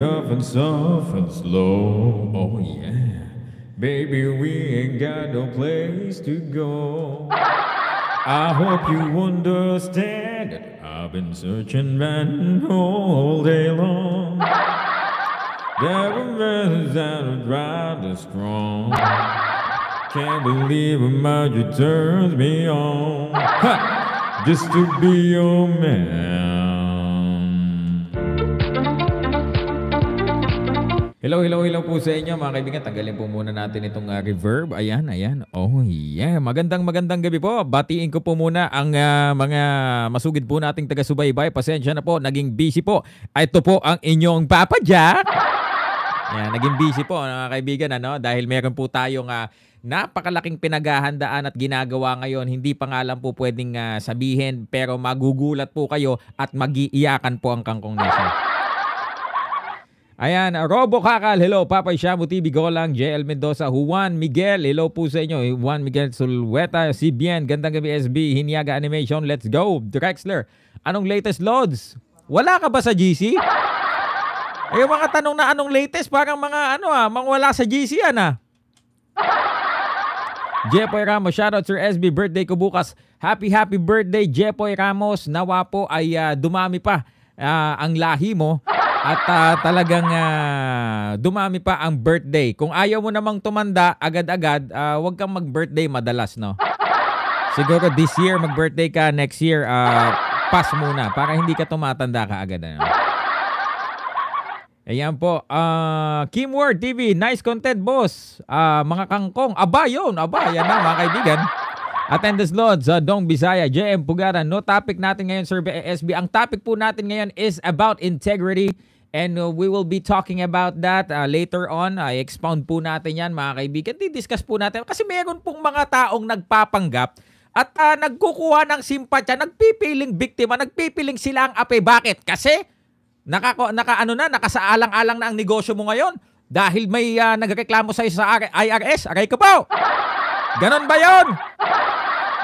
Rough and soft and slow, oh yeah. Baby, we ain't got no place to go. I hope you understand that I've been searching man all day long. Never were men that are right and strong. Can't believe a much you turned me on. Ha! Just to be your man. Hello, hello, hello po sa inyo mga kaibigan. Tanggalin po muna natin itong uh, reverb. Ayan, ayan. Oh yeah. Magandang magandang gabi po. Batiin ko po muna ang uh, mga masugid po nating taga-subaybay. Pasensya na po, naging busy po. Ah, ito po ang inyong Papa Jack. Ayan, naging busy po mga kaibigan ano dahil meron po tayong uh, napakalaking pinaghahandaan at ginagawa ngayon. Hindi pa nga lang po pwedeng uh, sabihin pero magugulat po kayo at magiiyakan po ang Kangkong Nation. Ayan, Robo Kakal, hello. Papay Shamu TV, Golang, JL Mendoza, Juan Miguel, hello po sa inyo. Juan Miguel Sulweta, CBN, Gandang Gabi SB, Hiniaga Animation, let's go. Drexler, anong latest loads? Wala ka ba sa GC? Ay, eh, yung mga tanong na anong latest, parang mga ano ah, mga wala sa GC yan ah. Jepoy Ramos, shoutout Sir SB, birthday ko bukas. Happy, happy birthday, Jepoy Ramos. Nawa po ay uh, dumami pa uh, ang lahi mo. At uh, talagang uh, dumami pa ang birthday. Kung ayaw mo namang tumanda agad-agad, uh, huwag kang mag-birthday madalas, no? Siguro this year mag-birthday ka, next year uh, pass muna para hindi ka tumatanda ka agad. Ano? Ayan po. Uh, Kim Ward TV, nice content boss. Uh, mga kangkong, aba yun, aba. Yan na mga kaibigan. Attendance load sa Dong Bisaya, JM Pugara. No topic natin ngayon, Sir SB. Eh, ang topic po natin ngayon is about integrity And uh, we will be talking about that uh, later on. Uh, expound po natin yan mga kaibigan. Didiscuss po natin kasi meron pong mga taong nagpapanggap at uh, nagkukuha ng simpatya, nagpipiling biktima, nagpipiling sila ang ape. Bakit? Kasi naka, naka ano na, nakasaalang-alang na ang negosyo mo ngayon dahil may uh, nagreklamo sa sa IRS. Aray ko po! Ganon ba yon?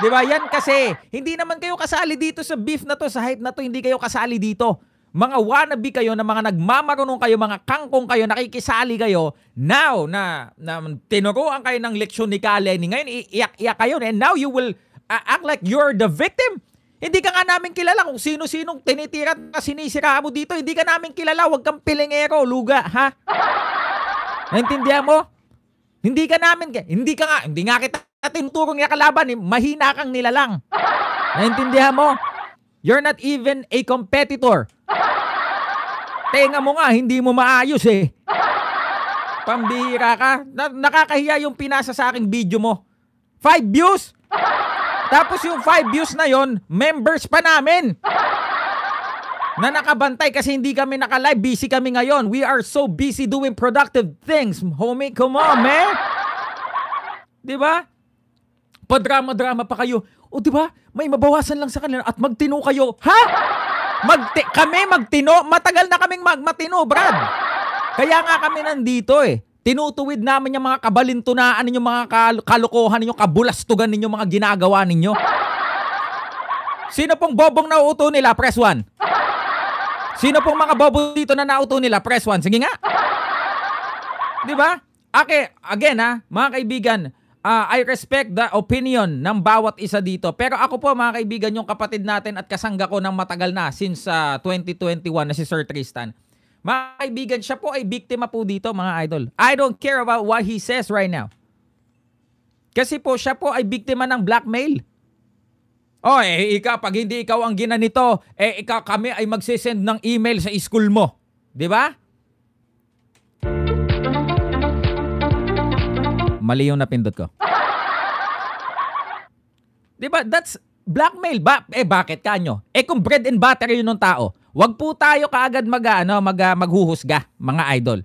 Di ba? Yan kasi, hindi naman kayo kasali dito sa beef na to, sa hype na to, hindi kayo kasali dito mga wannabe kayo na mga nagmamarunong kayo, mga kangkong kayo, nakikisali kayo, now na, na tinuruan kayo ng leksyon ni Kaleni, ngayon iiyak-iyak kayo and now you will uh, act like you're the victim. Hindi ka nga namin kilala kung sino-sinong tinitira at sinisira mo dito. Hindi ka namin kilala. Huwag kang pilingero, luga, ha? Naintindihan mo? Hindi ka namin, hindi ka nga, hindi nga kita tinuturong niya kalaban. Eh. Mahina kang nilalang. Naintindihan mo? You're not even a competitor. Tenga mo nga, hindi mo maayos eh. Pambihira ka. Na- nakakahiya yung pinasa sa aking video mo. 5 views? Tapos yung 5 views na yon, members pa namin. Na nakabantay kasi hindi kami naka-live. Busy kami ngayon. We are so busy doing productive things. Homie, come on, man. Di ba? Padrama-drama pa kayo. O di ba? May mabawasan lang sa kanila at magtino kayo. Ha? Magti kami magtino, matagal na kaming magmatino, Brad. Kaya nga kami nandito eh. Tinutuwid namin yung mga kabalintunaan ninyo, mga kal- kalukuhan ninyo, kabulastugan ninyo, mga ginagawa ninyo. Sino pong bobong nauuto nila? Press 1. Sino pong mga bobo dito na nauto nila? Press 1. Sige nga. 'Di ba? Okay, again ha, mga kaibigan, uh, I respect the opinion ng bawat isa dito. Pero ako po mga kaibigan, yung kapatid natin at kasangga ko ng matagal na since uh, ah, 2021 na si Sir Tristan. Mga kaibigan, siya po ay biktima po dito mga idol. I don't care about what he says right now. Kasi po siya po ay biktima ng blackmail. O oh, eh, ikaw, pag hindi ikaw ang ginanito, eh, ikaw kami ay magsisend ng email sa school mo. Di ba? Mali yung napindot ko. 'Di ba? That's blackmail ba? Eh bakit kanyo? Eh kung bread and butter yun ng tao, wag po tayo kaagad mag ano, mag ah, maghuhusga, mga idol.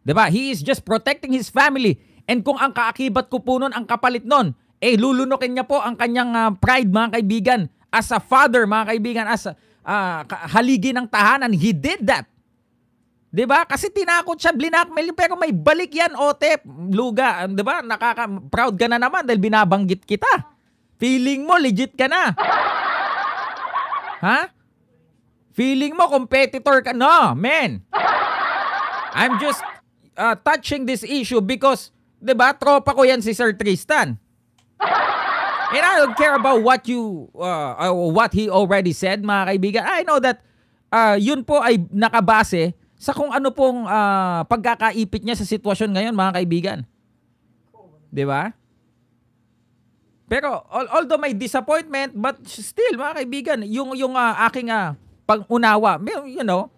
'Di ba? He is just protecting his family. And kung ang kaakibat ko po nun, ang kapalit nun, eh lulunukin niya po ang kanyang uh, pride mga kaibigan as a father mga kaibigan as a, uh, haligi ng tahanan. He did that. 'Di ba? Kasi tinakot siya, blinakmail pero may balik 'yan, Otep. Luga, 'di ba? Nakaka proud ka na naman dahil binabanggit kita. Feeling mo legit ka na. ha? Feeling mo competitor ka no, men. I'm just uh, touching this issue because 'di ba? Tropa ko 'yan si Sir Tristan. And I don't care about what you uh, uh, what he already said, mga kaibigan. I know that uh, yun po ay nakabase sa kung ano pong uh, pagkakaipit niya sa sitwasyon ngayon, mga kaibigan. 'Di ba? Pero although may disappointment, but still mga kaibigan, yung yung uh, aking uh, pangunawa, you know,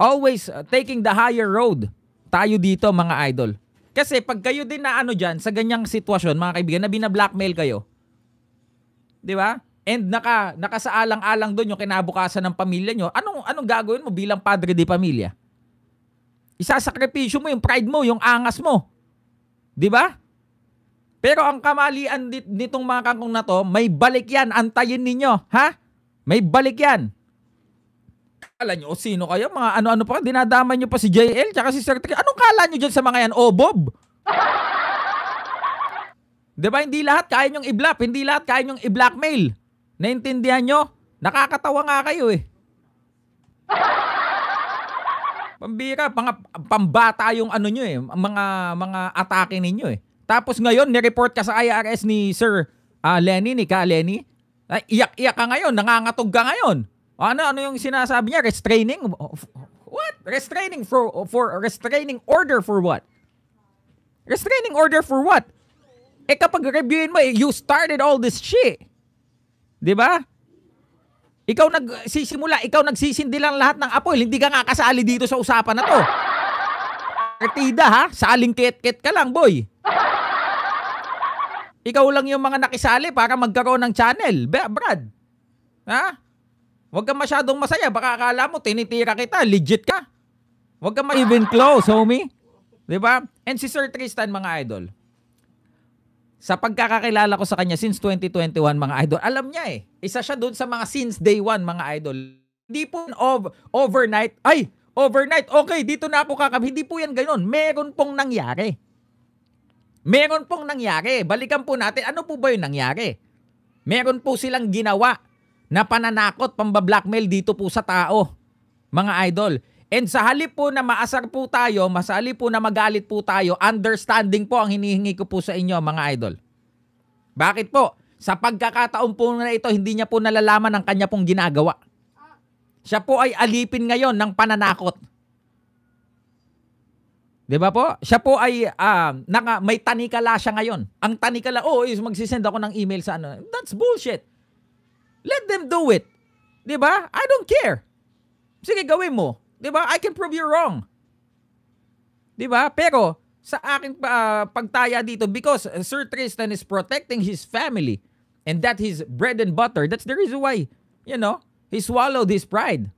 always uh, taking the higher road tayo dito mga idol. Kasi pag kayo din na ano diyan sa ganyang sitwasyon mga kaibigan na binablockmail kayo. 'Di ba? and naka nakasaalang-alang doon yung kinabukasan ng pamilya nyo, anong anong gagawin mo bilang padre di pamilya? Isasakripisyo mo yung pride mo, yung angas mo. 'Di ba? Pero ang kamalian nitong mga kangkong na to, may balik yan. Antayin ninyo, ha? May balik yan. Kala nyo, sino kayo? Mga ano-ano pa, dinadaman nyo pa si JL, tsaka si Sir Trick. Anong kala nyo dyan sa mga yan? Oh, Bob? Di Hindi lahat kaya nyong i-block. Hindi lahat kaya nyong i-blackmail. Naintindihan nyo? Nakakatawa nga kayo eh. Pambira, mga pambata yung ano nyo eh, mga mga atake ninyo eh. Tapos ngayon, ni-report ka sa IRS ni Sir uh, Lenny, ni Ka Lenny. Ay, ah, iyak-iyak ka ngayon, nangangatog ka ngayon. Ano, ano yung sinasabi niya? Restraining? What? Restraining for, for restraining order for what? Restraining order for what? Eh kapag reviewin mo, eh, you started all this shit. 'Di ba? Ikaw nagsisimula, ikaw nagsisindi lang lahat ng apoy. Hindi ka nga kasali dito sa usapan na 'to. Partida ha, saling ket-ket ka lang, boy. Ikaw lang yung mga nakisali para magkaroon ng channel, Brad. Ha? Huwag kang masyadong masaya. Baka akala mo, tinitira kita. Legit ka. Huwag kang ma even close, homie. ba? Diba? And si Sir Tristan, mga idol, sa pagkakakilala ko sa kanya since 2021 mga idol, alam niya eh. Isa siya doon sa mga since day one mga idol. Hindi po of overnight, ay, overnight, okay, dito na po kakab. Hindi po yan ganoon. Meron pong nangyari. Meron pong nangyari. Balikan po natin, ano po ba yung nangyari? Meron po silang ginawa na pananakot, pambablockmail dito po sa tao. Mga idol, And sa halip po na maasar po tayo, masali po na magalit po tayo, understanding po ang hinihingi ko po sa inyo mga idol. Bakit po? Sa pagkakataon po na ito, hindi niya po nalalaman ang kanya pong ginagawa. Siya po ay alipin ngayon ng pananakot. 'Di ba po? Siya po ay uh, naka, may tanikala siya ngayon. Ang tanikala, oh, is magsisend ako ng email sa ano. That's bullshit. Let them do it. 'Di ba? I don't care. Sige, gawin mo. 'Di ba? I can prove you wrong. 'Di ba? Pero sa aking uh, pagtaya dito because uh, Sir Tristan is protecting his family and that his bread and butter. That's the reason why, you know, he swallowed his pride.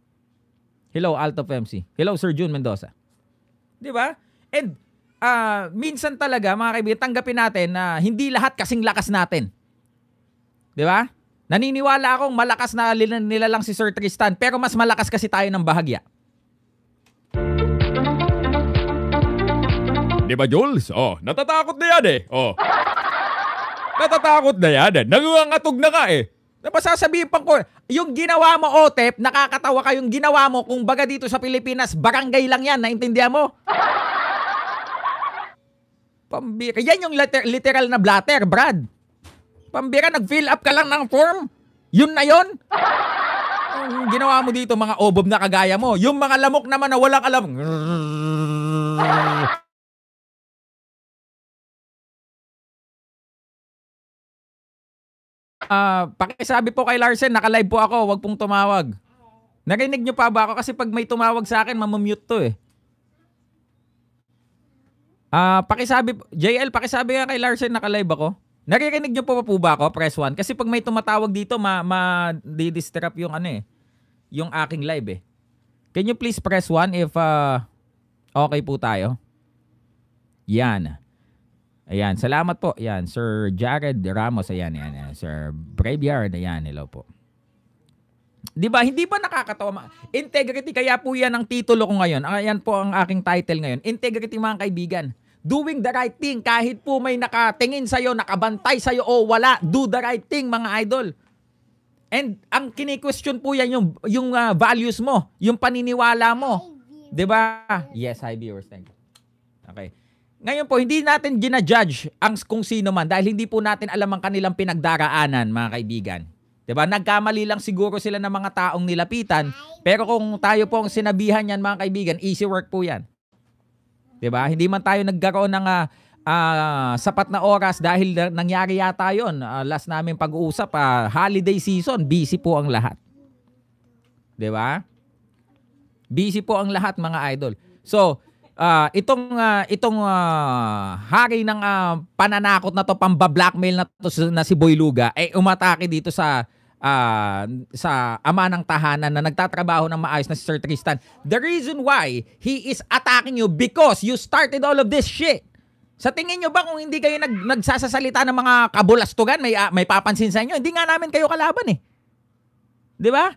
Hello, Alto MC. Hello, Sir June Mendoza. 'Di ba? And uh, minsan talaga, mga kaibigan, tanggapin natin na hindi lahat kasing lakas natin. 'Di ba? Naniniwala akong malakas na nila lang si Sir Tristan, pero mas malakas kasi tayo ng bahagya. di ba Jules? Oh, natatakot na yan eh. Oh. natatakot na yan eh. Nangangatog na ka eh. Napasasabihin pang ko, yung ginawa mo, Otep, nakakatawa ka yung ginawa mo kung baga dito sa Pilipinas, barangay lang yan, naintindihan mo? Pambira. Yan yung liter- literal na blatter, Brad. Pambira, nag-fill up ka lang ng form. Yun na yun. Yung ginawa mo dito, mga obob na kagaya mo. Yung mga lamok naman na walang alam. Uh, pakisabi po kay Larsen, naka-live po ako, wag pong tumawag. Narinig nyo pa ba ako? Kasi pag may tumawag sa akin, mamamute to eh. Ah, uh, pakisabi, JL, pakisabi nga kay Larsen naka-live ako. Naririnig nyo po pa po ba ako? Press 1. Kasi pag may tumatawag dito, ma, ma yung ano eh. Yung aking live eh. Can you please press 1 if uh, okay po tayo? Yan. Ayan, salamat po. Ayan, Sir Jared Ramos. Ayan, ayan, ayan. Sir Braveyard. Ayan, hello po. Di ba, hindi ba nakakatawa? Integrity, kaya po yan ang titulo ko ngayon. Ayan ah, po ang aking title ngayon. Integrity mga kaibigan. Doing the right thing kahit po may nakatingin sa'yo, nakabantay sa'yo o wala. Do the right thing mga idol. And ang kini-question po yan yung, yung uh, values mo, yung paniniwala mo. Di ba? Yes, hi viewers. Thank you. Okay. Ngayon po, hindi natin ginajudge ang kung sino man dahil hindi po natin alam ang kanilang pinagdaraanan, mga kaibigan. 'Di ba? Nagkamali lang siguro sila ng mga taong nilapitan, pero kung tayo po ang sinabihan niyan, mga kaibigan, easy work po 'yan. 'Di ba? Hindi man tayo nagkaroon ng uh, uh, sapat na oras dahil nangyari yata 'yon. Uh, ah, last namin pag-uusap, uh, holiday season, busy po ang lahat. 'Di ba? Busy po ang lahat, mga idol. So, uh, itong uh, itong uh, hari ng uh, pananakot na to pamba-blackmail na to na si Boy Luga ay eh, umatake dito sa uh, sa ama ng tahanan na nagtatrabaho ng maayos na si Sir Tristan. The reason why he is attacking you because you started all of this shit. Sa tingin nyo ba kung hindi kayo nag, nagsasasalita ng mga kabulastugan, may, uh, may papansin sa inyo? Hindi nga namin kayo kalaban eh. Di ba?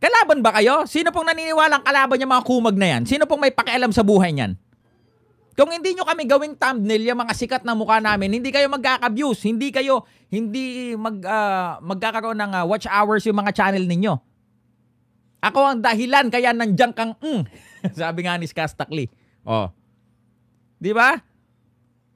Kalaban ba kayo? Sino pong naniniwalang kalaban niya mga kumag na yan? Sino pong may pakialam sa buhay niyan? Kung hindi nyo kami gawing thumbnail yung mga sikat na mukha namin, hindi kayo magkaka-views, hindi kayo, hindi mag, uh, magkakaroon ng uh, watch hours yung mga channel ninyo. Ako ang dahilan kaya nandiyan kang mm. Sabi nga ni Skastakli. Oh. Di ba?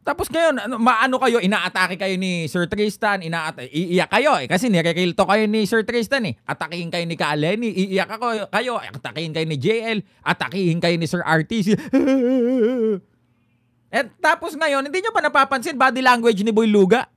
Tapos ngayon, ano, maano kayo, inaatake kayo ni Sir Tristan, inaatake, iiyak kayo eh. Kasi nirekilto kayo ni Sir Tristan eh. Atakihin kayo ni Kaleni, iiyak ako kayo. Atakihin kayo ni JL, atakihin kayo ni Sir RTC. At tapos ngayon, hindi nyo pa napapansin body language ni Boy Luga?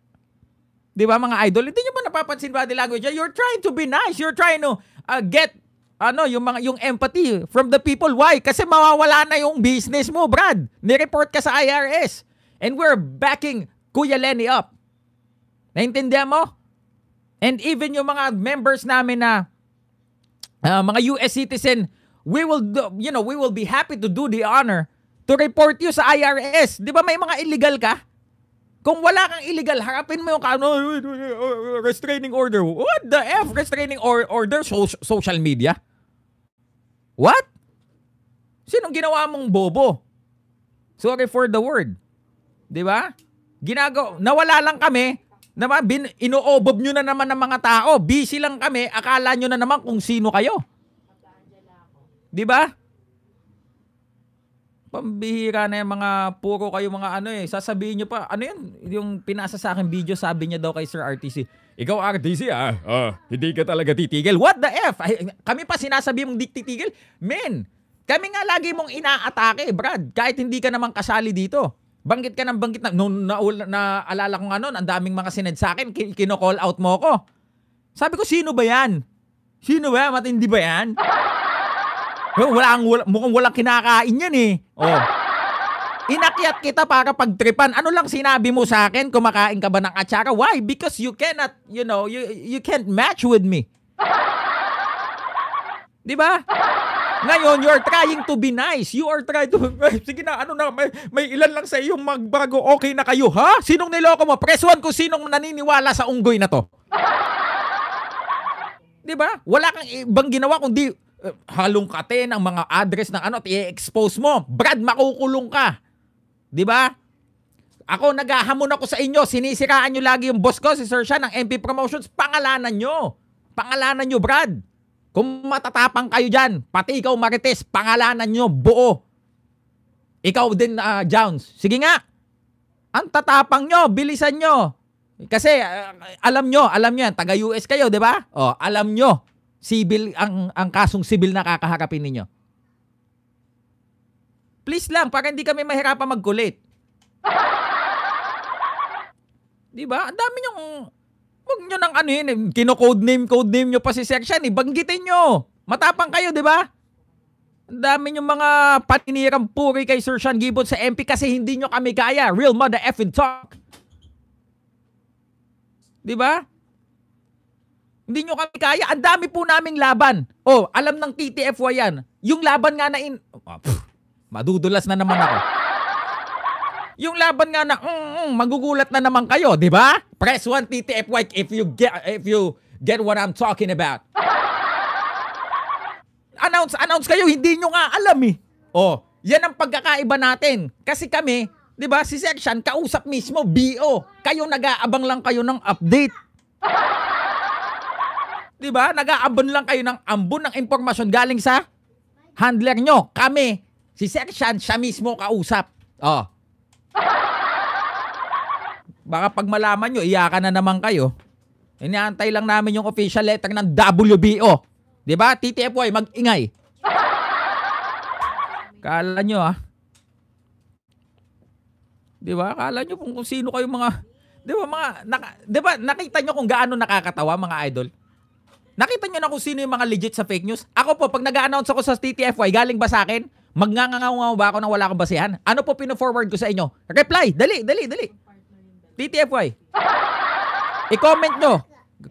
Di ba mga idol? Hindi nyo pa napapansin body language? You're trying to be nice. You're trying to uh, get ano, yung mga yung empathy from the people. Why? Kasi mawawala na yung business mo, Brad. Ni-report ka sa IRS. And we're backing Kuya Lenny up. Naintindihan mo? And even yung mga members namin na uh, mga US citizen, we will do, you know, we will be happy to do the honor to report you sa IRS. 'Di ba may mga illegal ka? Kung wala kang illegal, harapin mo yung kano restraining order. What the F? Restraining or order so, social media? What? Sinong ginawa mong bobo? Sorry for the word. 'Di ba? Ginago, nawala lang kami. na bin, inoobob nyo na naman ng mga tao. Busy lang kami. Akala nyo na naman kung sino kayo. Di ba? Pambihira na yung mga puro kayo mga ano eh. Sasabihin nyo pa, ano yun? Yung pinasa sa akin video, sabi niya daw kay Sir RTC, ikaw RTC ah, uh, hindi ka talaga titigil. What the F? Ay, kami pa sinasabi mong di titigil? Men, kami nga lagi mong inaatake, Brad. Kahit hindi ka naman kasali dito. Banggit ka ng banggit na, nung na, na, ko nga noon, ang daming mga sinad sa akin, kino-call out mo ko. Sabi ko, sino ba yan? Sino ba yan? Matindi ba yan? Wala, wala, mukhang walang kinakain yan eh. Oh. Inakyat kita para pagtripan. Ano lang sinabi mo sa akin? Kumakain ka ba ng atsaka? Why? Because you cannot, you know, you, you can't match with me. Di ba? Ngayon, you're trying to be nice. You are trying to... Eh, sige na, ano na, may, may ilan lang sa iyong magbago. Okay na kayo, ha? Sinong niloko mo? Press Presuan kung sinong naniniwala sa unggoy na to. Di ba? Wala kang ibang ginawa kundi uh, eh, halongkatin ang mga address ng ano at i-expose mo. Brad, makukulong ka. Di ba? Ako, naghahamon ako sa inyo. Sinisiraan nyo lagi yung boss ko, si Sir Sean, ng MP Promotions. Pangalanan nyo. Pangalanan nyo, Brad. Kung matatapang kayo dyan, pati ikaw Marites, pangalanan nyo buo. Ikaw din, uh, Jones. Sige nga, ang tatapang nyo, bilisan nyo. Kasi uh, alam nyo, alam nyo yan, taga-US kayo, di ba? O, oh, alam nyo, civil, ang, ang kasong civil na kakaharapin ninyo. Please lang, para hindi kami mahirapan magkulit. di ba? Ang dami nyong Huwag nyo nang ano yun, eh, kinocode name, code name nyo pa si section, ibanggitin eh, nyo. Matapang kayo, di ba? Ang dami nyo mga paninirang puri kay Sir Sean Gibbon sa MP kasi hindi nyo kami kaya. Real mother effing talk. Di ba? Hindi nyo kami kaya. Ang dami po naming laban. Oh, alam ng TTFY yan. Yung laban nga na in... Oh, pff, madudulas na naman ako. Yung laban nga na mm, mm, magugulat na naman kayo, 'di ba? Press 1 TTF like if you get if you get what I'm talking about. announce announce kayo, hindi nyo nga alam eh. Oh, yan ang pagkakaiba natin. Kasi kami, 'di ba, si Section kausap mismo BO. Kayo nag-aabang lang kayo ng update. 'Di ba? Nag-aabang lang kayo ng ambon ng impormasyon galing sa handler nyo. Kami, si Section siya mismo kausap. Oh, Baka pag malaman nyo, iyakan na naman kayo. Iniantay lang namin yung official letter ng WBO. Di ba? TTFY, mag-ingay. Kala nyo ah. Di ba? Kala nyo kung, kung sino kayo mga... Di ba mga... Naka, di ba nakita nyo kung gaano nakakatawa mga idol? Nakita nyo na kung sino yung mga legit sa fake news? Ako po, pag nag-announce ako sa TTFY, galing ba sa akin? Magngangangaw ba ako nang wala akong basehan? Ano po pino-forward ko sa inyo? Reply! Dali, dali, dali. TTFY. I-comment nyo.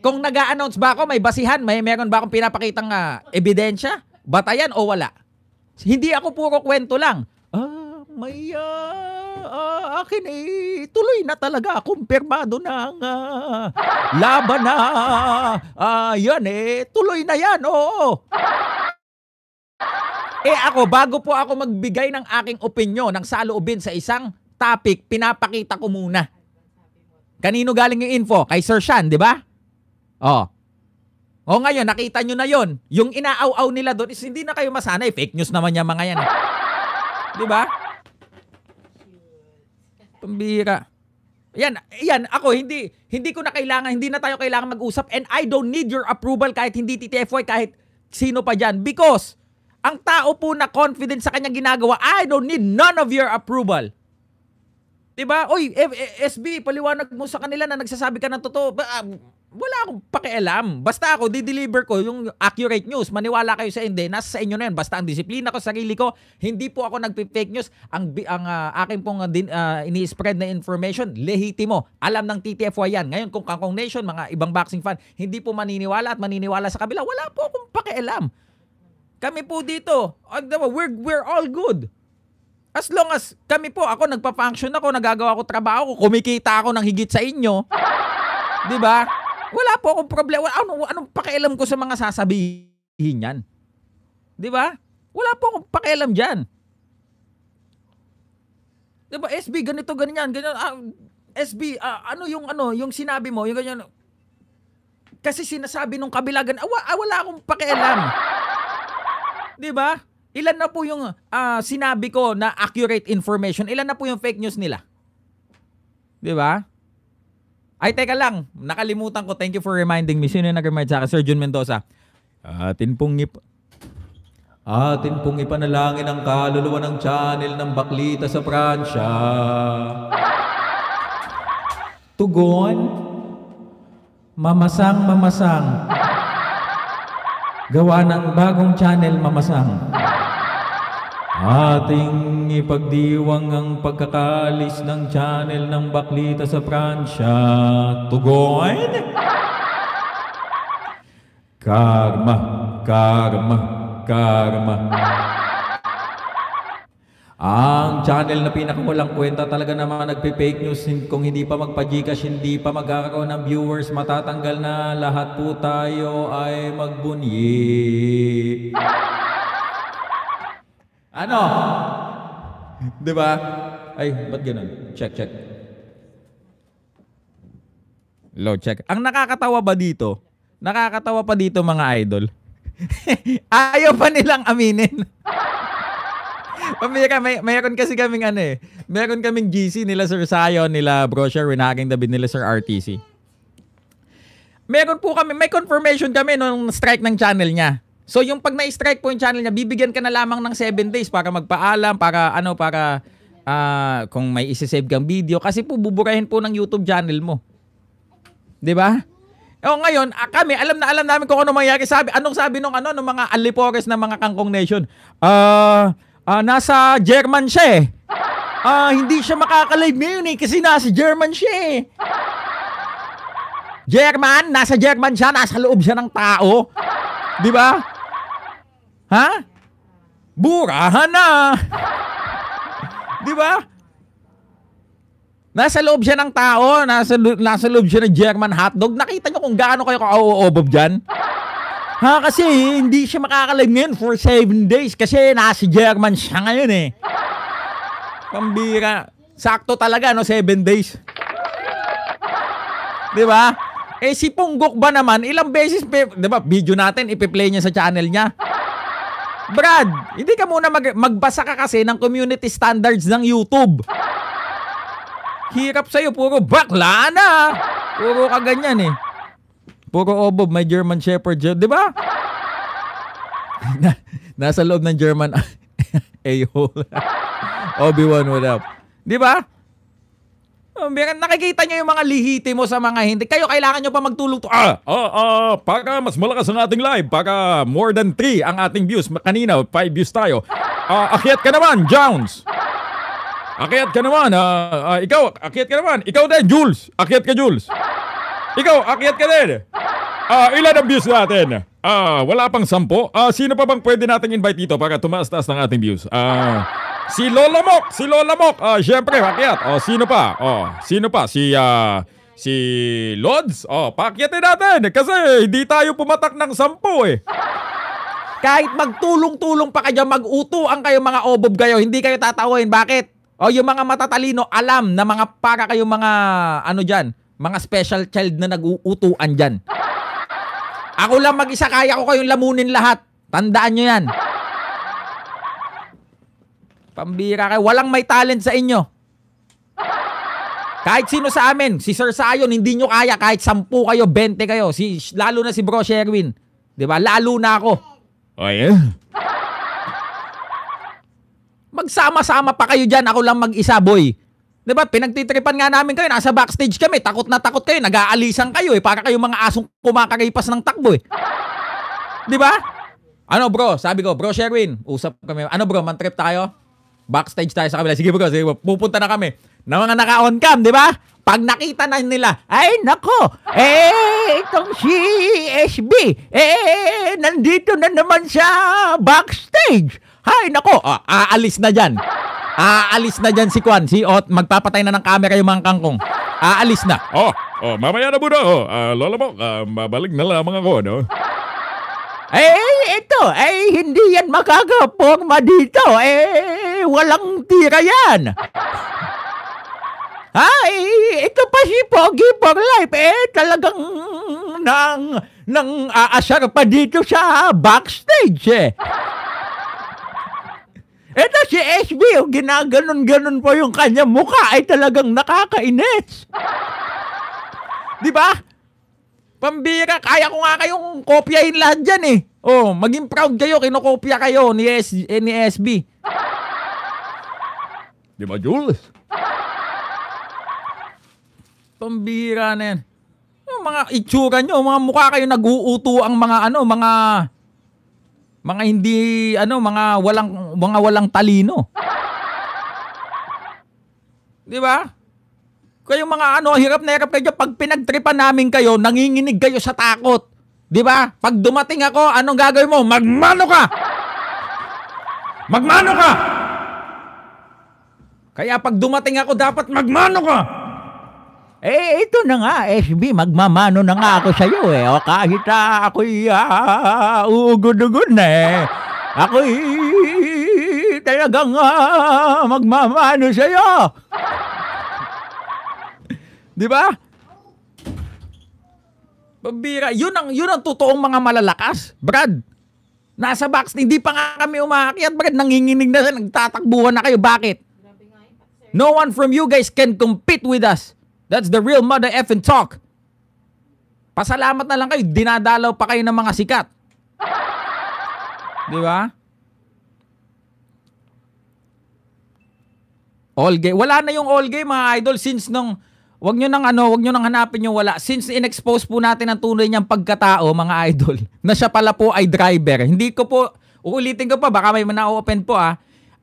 Kung nag a announce ba ako, may basihan, may meron ba akong pinapakitang uh, ebidensya? Batayan o wala? Hindi ako puro kwento lang. Ah, may uh, ah, uh, akin eh, tuloy na talaga, kumpirmado na ang uh, laban na. Ah, uh, yan eh, tuloy na yan, oo. Eh ako, bago po ako magbigay ng aking opinyon ng saloobin sa isang topic, pinapakita ko muna. Kanino galing yung info? Kay Sir Shan, di ba? Oh. O oh, ngayon, nakita nyo na yon. Yung inaaw-aw nila doon is hindi na kayo masanay. Fake news naman yung mga yan. Eh. Di ba? Pambira. Yan, yan, ako hindi hindi ko na kailangan, hindi na tayo kailangan mag-usap and I don't need your approval kahit hindi TTFY, kahit sino pa diyan because ang tao po na confident sa kanya ginagawa, I don't need none of your approval. 'Di ba? Oy, eh, eh, SB, paliwanag mo sa kanila na nagsasabi ka ng totoo. Ah, wala akong pakialam. Basta ako, di-deliver ko yung accurate news. Maniwala kayo sa hindi, nasa sa inyo na yan. Basta ang disiplina ko, sarili ko, hindi po ako nagpe-fake news. Ang, ang uh, ah, akin pong uh, ini-spread na information, lehitimo. Alam ng TTFY yan. Ngayon, kung Kangkong Nation, mga ibang boxing fan, hindi po maniniwala at maniniwala sa kabila, wala po akong pakialam. Kami po dito, ah, we're, we're all good. As long as kami po, ako nagpa-function ako, nagagawa ko trabaho ko, kumikita ako ng higit sa inyo. 'Di ba? Wala po akong problema. Ano anong pakialam ko sa mga sasabihin niyan? 'Di ba? Wala po akong pakialam diyan. 'Di ba? SB ganito ganyan, ganyan. Ah, SB, ah, ano yung ano, yung sinabi mo, yung ganyan. Kasi sinasabi nung kabila ganun, ah, ah, wala akong pakialam. 'Di ba? Ilan na po yung uh, sinabi ko na accurate information? Ilan na po yung fake news nila? 'Di ba? Ay, teka lang. Nakalimutan ko. Thank you for reminding me. Sino yung nag-remind sa akin? Sir Jun Mendoza. Atin pong ngip... Atin pong ipanalangin ang kaluluwa ng channel ng Baklita sa Pransya. Tugon? Mamasang, mamasang gawa ng bagong channel mamasang. Ating ipagdiwang ang pagkakalis ng channel ng baklita sa Pransya. Tugon? Karma, karma, karma. Ang channel na pinakawalang kwenta talaga naman nagpe-fake news kung hindi pa magpa-gcash, hindi pa magkakaroon ng viewers, matatanggal na lahat po tayo ay magbunyi. ano? 'Di ba? Ay, ba't ganun? Check, check. Low check. Ang nakakatawa ba dito? Nakakatawa pa dito mga idol. Ayaw pa nilang aminin. Pamilya ka, may, mayroon kasi kaming ano eh. Meron kaming GC nila Sir Sayon, nila Bro Sherwin Haging David, nila Sir RTC. Meron po kami, may confirmation kami nung strike ng channel niya. So yung pag na-strike po yung channel niya, bibigyan ka na lamang ng 7 days para magpaalam, para ano, para uh, kung may isi-save kang video. Kasi po buburahin po ng YouTube channel mo. 'Di ba? O ngayon, ah, kami, alam na alam namin kung ano mangyayari. Sabi, anong sabi nung ano, nung mga alipores ng mga Kangkong Nation? Ah, uh, uh, nasa German siya eh. Uh, hindi siya makakalive ngayon eh kasi nasa German siya eh. German, nasa German siya, nasa loob siya ng tao. 'Di ba? Ha? Burahan na. 'Di ba? Nasa loob siya ng tao, nasa, nasa loob siya ng German hotdog. Nakita niyo kung gaano kayo ka-oobob diyan? Ha, kasi hindi siya makakalive ngayon for 7 days kasi nasa German siya ngayon eh. Pambira. Sakto talaga, no? 7 days. Di ba? Eh, si Punggok ba naman, ilang beses, di ba, video natin, ipiplay niya sa channel niya. Brad, hindi ka muna mag magbasa ka kasi ng community standards ng YouTube. Hirap sa'yo, puro bakla na. Puro ka ganyan eh. Puro obob, may German Shepherd. Di ba? Na, nasa loob ng German a-hole. Obi-Wan, what up? Di ba? Oh, nakikita nyo yung mga lihiti mo sa mga hindi. Kayo, kailangan nyo pa magtulog to. Ah, ah, ah, para mas malakas ang ating live, para more than 3 ang ating views. Kanina, 5 views tayo. Ah, akyat ka naman, Jones. Akyat ka naman. Ah, ah, ikaw, akyat ka naman. Ikaw din, Jules. Akyat ka, Jules. Ikaw, akyat ka din. Ah, uh, ilan ang views natin? Ah, uh, wala pang sampo. Ah, uh, sino pa bang pwede nating invite dito para tumaas-taas ng ating views? Ah, uh, si Lola Mok, si Lola Mok. Ah, uh, syempre, akyat. Oh, sino pa? Oh, sino pa? Si ah uh, si Lods. Oh, paakyatin natin kasi hindi tayo pumatak ng sampo eh. Kahit magtulong-tulong pa kayo, mag-uto ang kayo mga obob kayo, hindi kayo tatawin. Bakit? O oh, yung mga matatalino, alam na mga para kayong mga ano dyan, mga special child na nag-uutuan dyan. Ako lang mag-isa, kaya ko kayong lamunin lahat. Tandaan nyo yan. Pambira kayo. Walang may talent sa inyo. Kahit sino sa amin, si Sir Sayon, hindi nyo kaya kahit 10 kayo, 20 kayo. Si, lalo na si Bro Sherwin. ba diba? Lalo na ako. Oh, eh. yeah. Magsama-sama pa kayo dyan. Ako lang mag-isa, boy. 'Di ba? Pinagtitripan nga namin kayo, nasa backstage kami, takot na takot kayo, nag-aalisan kayo eh, para kayong mga asong kumakagipas ng takbo eh. 'Di ba? Ano bro, sabi ko, bro Sherwin, usap kami. Ano bro, man trip tayo? Backstage tayo sa kabila. Sige bro, sige bro. Pupunta na kami. Na mga naka-on cam, 'di ba? Pag nakita na nila, ay nako, eh, itong si SB, eh, nandito na naman sa backstage. Ay nako, ah, aalis na dyan. Aalis na dyan si Kwan, si Ot. Magpapatay na ng camera yung mga kangkong. Aalis na. Oh, oh mamaya na muna. Oh. Uh, lola mo, uh, mabalik na lamang ako, no? Eh, ito, eh, hindi yan makakaporma dito. Eh, walang tira yan. ha, ah, eh, ito pa si Pogi for life. Eh, talagang nang, nang aasar pa dito sa backstage eh. Eto si SB, oh, ginaganon-ganon po yung kanya mukha ay talagang nakakainis. Di ba? Pambira, kaya ko nga kayong kopyahin lahat dyan eh. Oh, maging proud kayo, kinokopya kayo ni, S eh, ni SB. Di ba, Jules? Pambira na yan. Yung mga itsura nyo, mga mukha kayo nag-uuto ang mga ano, mga mga hindi ano, mga walang mga walang talino. 'Di ba? Kayong mga ano, hirap na hirap kayo pag pinagtripan namin kayo, nanginginig kayo sa takot. 'Di ba? Pag dumating ako, anong gagawin mo? Magmano ka. Magmano ka. Kaya pag dumating ako, dapat magmano ka. Eh, ito na nga, SB, magmamano na nga ako sa'yo eh. O kahit uh, ako'y uh, uugod-ugod eh. Ako'y talagang uh, magmamano sa'yo. Di ba? Pambira, yun ang, yun ang totoong mga malalakas, Brad. Nasa box, hindi pa nga kami umaakyat, Brad. Nanginginig na siya, nagtatakbuhan na kayo. Bakit? No one from you guys can compete with us. That's the real mother effing talk. Pasalamat na lang kayo, dinadalaw pa kayo ng mga sikat. Di ba? All game. Wala na yung all game mga idol since nung wag nyo nang ano, wag nyo nang hanapin yung wala. Since inexpose po natin ang tunay niyang pagkatao mga idol na siya pala po ay driver. Hindi ko po uulitin ko pa baka may na-open po ah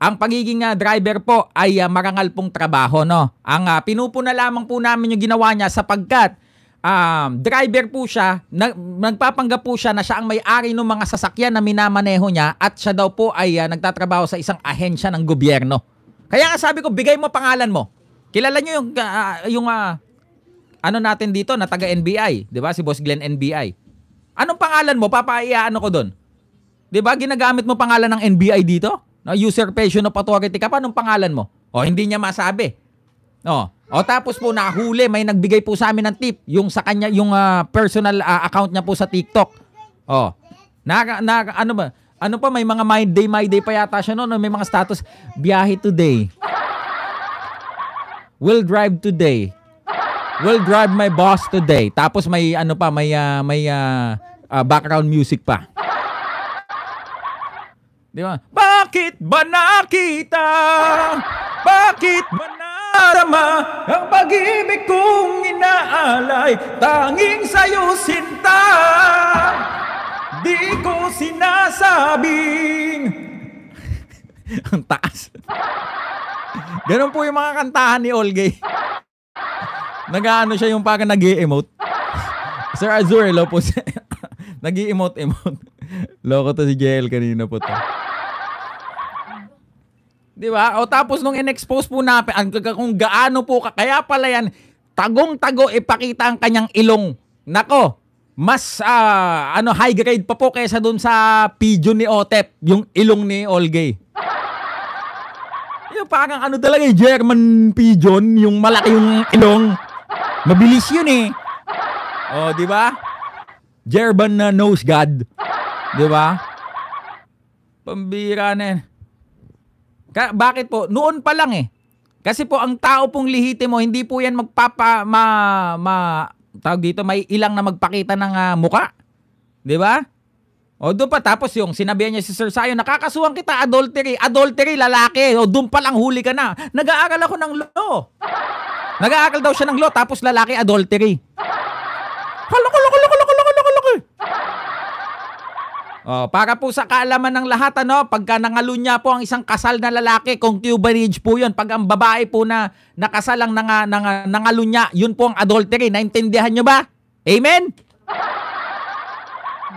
ang pagiging uh, driver po ay uh, marangal pong trabaho no. Ang uh, ah, pinupuna lamang po namin yung ginawa niya sapagkat um, driver po siya, na, nagpapanggap po siya na siya ang may-ari ng mga sasakyan na minamaneho niya at siya daw po ay uh, nagtatrabaho sa isang ahensya ng gobyerno. Kaya nga sabi ko, bigay mo pangalan mo. Kilala niyo yung uh, yung uh, ano natin dito na taga NBI, 'di ba? Si Boss Glenn NBI. Anong pangalan mo? Papaiaano ko doon. 'Di ba ginagamit mo pangalan ng NBI dito? No, usurpation of authority ka pa. Anong pangalan mo? O, hindi niya masabi. No. O, tapos po nahuli, may nagbigay po sa amin ng tip. Yung sa kanya, yung uh, personal uh, account niya po sa TikTok. O, na, na, ano ba? Ano pa, may mga my day, my day pa yata siya noon. May mga status, biyahe today. Will drive today. Will drive my boss today. Tapos may ano pa, may uh, may uh, uh, background music pa. Di ba? Ba bakit ba nakita? Bakit ba narama ang pag-ibig kong inaalay? Tanging sa'yo sinta, di ko sinasabing. ang taas. Ganun po yung mga kantahan ni Olgay. Eh. Nagaano siya yung pagka nag emote Sir Azure, lo po siya. nag emote emote Loko to si JL kanina po to. Di ba? O tapos nung in-expose po natin, ang, kung gaano po, kaya pala yan, tagong-tago ipakita ang kanyang ilong. Nako, mas uh, ano high grade pa po kaysa doon sa pigeon ni Otep, yung ilong ni Olgay. yung parang ano talaga, eh, German pigeon, yung malaki yung ilong. Mabilis yun eh. Oh, di ba? German uh, nose god. Di ba? Pambira na yan. Ka- bakit po? Noon pa lang eh. Kasi po ang tao pong lihiti mo, hindi po yan magpapa ma, ma tawag dito, may ilang na magpakita ng uh, muka. 'Di ba? O doon pa tapos yung sinabihan niya si Sir Sayo, nakakasuhan kita adultery. Adultery lalaki. O doon pa lang huli ka na. Nag-aaral ako ng law. Nag-aaral daw siya ng law tapos lalaki adultery. Halo ko Oh, para po sa kaalaman ng lahat, ano, pagka niya po ang isang kasal na lalaki, kung cubanage po yun, pag ang babae po na nakasal ang nang, nang, nangalunya, yun po ang adultery. Naintindihan nyo ba? Amen?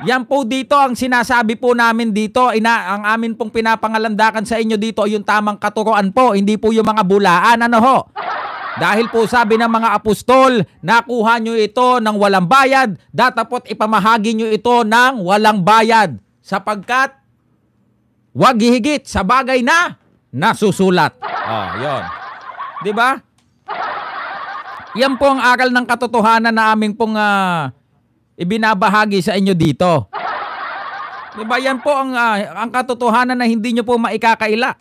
Yan po dito ang sinasabi po namin dito, ina, ang amin pong pinapangalandakan sa inyo dito ay yung tamang katuruan po, hindi po yung mga bulaan, ano ho? Dahil po sabi ng mga apostol, nakuha nyo ito ng walang bayad, datapot ipamahagi nyo ito ng walang bayad. Sapagkat, wag higit sa bagay na nasusulat. Oh, yon. 'Di ba? Yan po ang akal ng katotohanan na aming pong uh, ibinabahagi sa inyo dito. 'Di ba? Yan po ang uh, ang katotohanan na hindi niyo po maikakaila.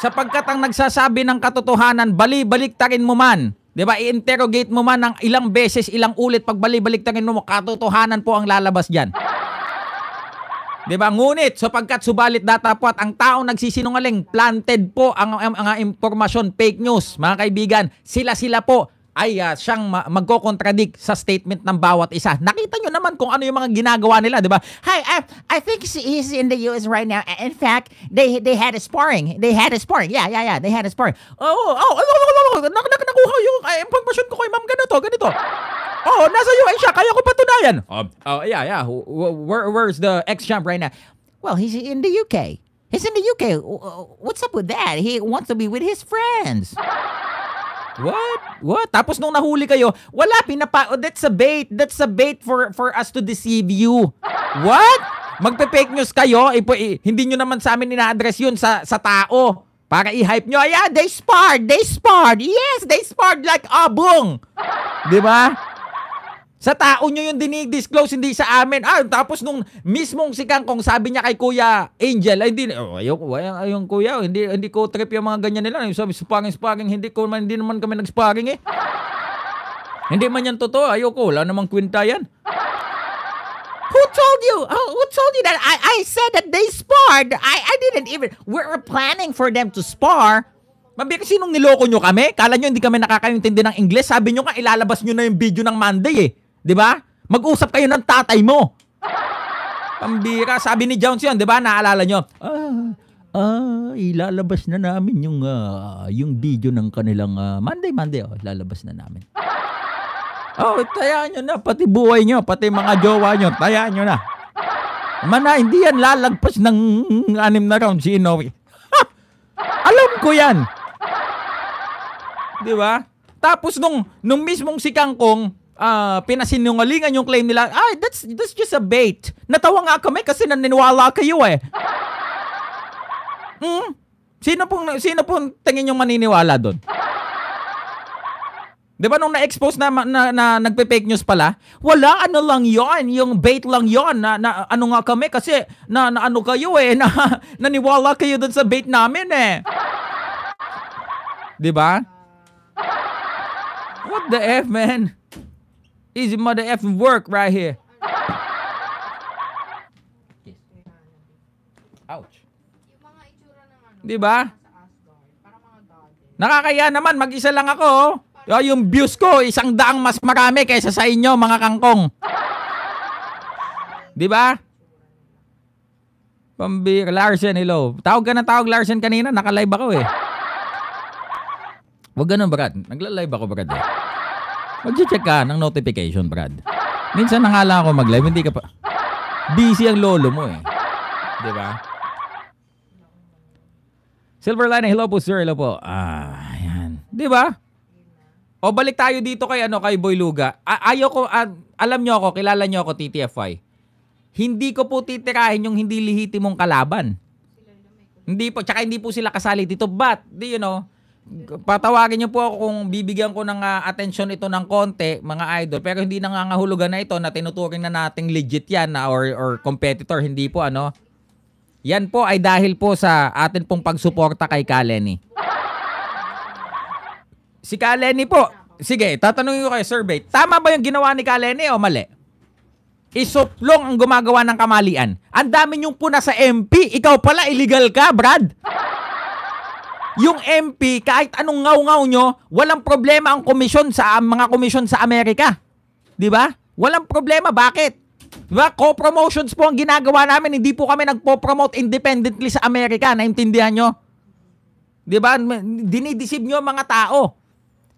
Sapagkat ang nagsasabi ng katotohanan, bali-baliktarin mo man. 'Di ba? I-interrogate mo man ng ilang beses, ilang ulit pag bali-baliktarin mo, katotohanan po ang lalabas diyan. 'Di ba? Ngunit sapagkat subalit datapat ang tao nagsisinungaling, planted po ang ang, ang, ang impormasyon, fake news, mga kaibigan. Sila-sila po ay uh, siyang magko-contradict sa statement ng bawat isa. Nakita nyo naman kung ano yung mga ginagawa nila, di ba? Hi, I, I think he's in the US right now. In fact, they they had a sparring. They had a sparring. Yeah, yeah, yeah. They had a sparring. Oh, oh, oh, oh, oh, nak nak nakuha yung uh, information ko kay ma'am ganito, ganito. Oh, nasa US siya. Kaya ko patunayan. Um, oh, yeah, yeah. Where, where's the ex-champ right now? Well, he's in the UK. He's in the UK. What's up with that? He wants to be with his friends. What? What? Tapos nung nahuli kayo, wala pinapa oh, that's a bait. That's a bait for for us to deceive you. What? Magpe-fake news kayo, ipo, eh, hindi nyo naman sa amin ina-address yun sa, sa tao. Para i-hype nyo, ayan, they sparred, they sparred. Yes, they sparred like abong. Di ba? Sa tao nyo yung dinidisclose, hindi sa amin. Ah, tapos nung mismong si Kang Kong, sabi niya kay Kuya Angel, ay, hindi, oh, ayoko, ay, ayong Kuya, hindi, hindi ko trip yung mga ganyan nila. Yung sabi, sparring, sparring, hindi ko man, hindi naman kami nag-sparring eh. hindi man yan totoo, ayoko, wala namang kwinta yan. Who told you? Oh, Who told you that? I, I said that they sparred. I, I didn't even, we were planning for them to spar. Mabi kasi nung niloko nyo kami, kala nyo hindi kami nakakaintindi ng English, sabi nyo nga ilalabas nyo na yung video ng Monday eh. 'Di ba? Mag-usap kayo ng tatay mo. Pambira, sabi ni Jones 'yon, 'di ba? Naalala nyo? Ah, ah, ilalabas na namin yung uh, yung video ng kanilang uh, Monday Monday oh, ilalabas na namin. Oh, tayaan nyo na pati buhay nyo, pati mga jowa nyo, tayaan nyo na. Mana, hindi yan lalagpas ng anim na round si Inoue. Alam ko yan! Di ba? Tapos nung, nung mismong si Kangkong, uh, pinasinungalingan yung claim nila, ah, that's, that's just a bait. Natawa nga kami kasi naniniwala kayo eh. Hmm? Sino pong, sino pong tingin yung maniniwala doon? 'Di ba nung na-expose na, na, na nagpe-fake news pala? Wala ano lang 'yon, yung bait lang 'yon na, na ano nga kami kasi na, na ano kayo eh na naniwala kayo doon sa bait namin eh. 'Di ba? What the F, man? Easy mother effing work right here. Ouch. Di ba? Nakakaya naman, mag-isa lang ako. Oh, yung views ko, isang daang mas marami kaysa sa inyo, mga kangkong. Di ba? Pambir, Larsen, hello. Tawag ka na tawag Larsen kanina, nakalive ako eh. Huwag ganun, Brad. Nagla-live ako, Brad. Eh. Mag-check ka ng notification, Brad. Minsan nangala ako mag-live, hindi ka pa... Busy ang lolo mo eh. Di ba? Silver lining, hello po sir, hello po. Ah, yan. Di ba? O balik tayo dito kay ano kay Boy Luga. A- ayaw ko a- ah, alam niyo ako, kilala niyo ako TTFI. Hindi ko po titirahin yung hindi lihiti mong kalaban. Hindi po, tsaka hindi po sila kasali dito. But, do you know, patawagin niyo po ako kung bibigyan ko ng uh, ah, attention ito ng konti, mga idol. Pero hindi nangangahulugan na ito na tinuturing na nating legit yan na, ah, or, or competitor. Hindi po ano. Yan po ay dahil po sa atin pong pagsuporta kay Kaleni. Si Kaleni po, sige, tatanungin ko kay survey. Tama ba yung ginawa ni Kaleni o mali? Isuplong ang gumagawa ng kamalian. Ang dami niyong puna sa MP. Ikaw pala, illegal ka, Brad yung MP, kahit anong ngaw-ngaw nyo, walang problema ang komisyon sa mga komisyon sa Amerika. Di ba? Walang problema. Bakit? Di ba? Co-promotions po ang ginagawa namin. Hindi po kami nagpo-promote independently sa Amerika. Naintindihan nyo? Di ba? Dinideceive nyo mga tao.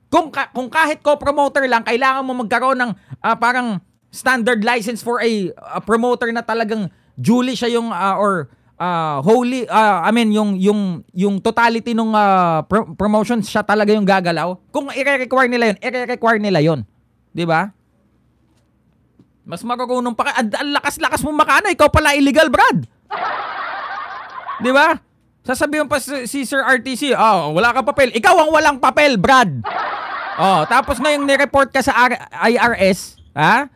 Kung, ka- kung kahit co-promoter lang, kailangan mo magkaroon ng uh, parang standard license for a, a promoter na talagang duly siya yung uh, or uh, holy uh, I mean yung yung yung totality ng uh, ah, pr- promotion siya talaga yung gagalaw. Kung i-require nila yun, i-require nila yun. 'Di ba? Mas marunong pa ang lakas-lakas mo makana, ikaw pala illegal, Brad. 'Di ba? Sasabihin pa si Sir RTC, oh, wala kang papel. Ikaw ang walang papel, Brad. Oh, tapos ngayong ni-report ka sa R- IRS, ha?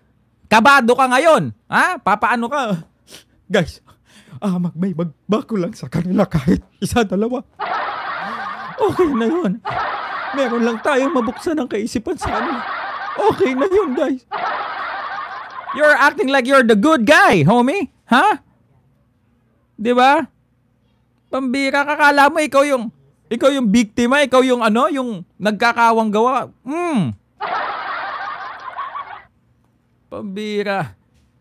Kabado ka ngayon, ha? Papaano ka? Guys, ah, magbaybagbako lang sa kanila kahit isa, dalawa. Okay na yun. Meron lang tayong mabuksan ng kaisipan sa ano. Okay na yun, guys. You're acting like you're the good guy, homie. Ha? Huh? Di ba? Pambira, kakala mo ikaw yung ikaw yung biktima, ikaw yung ano, yung nagkakawang gawa. Mm. Pambira.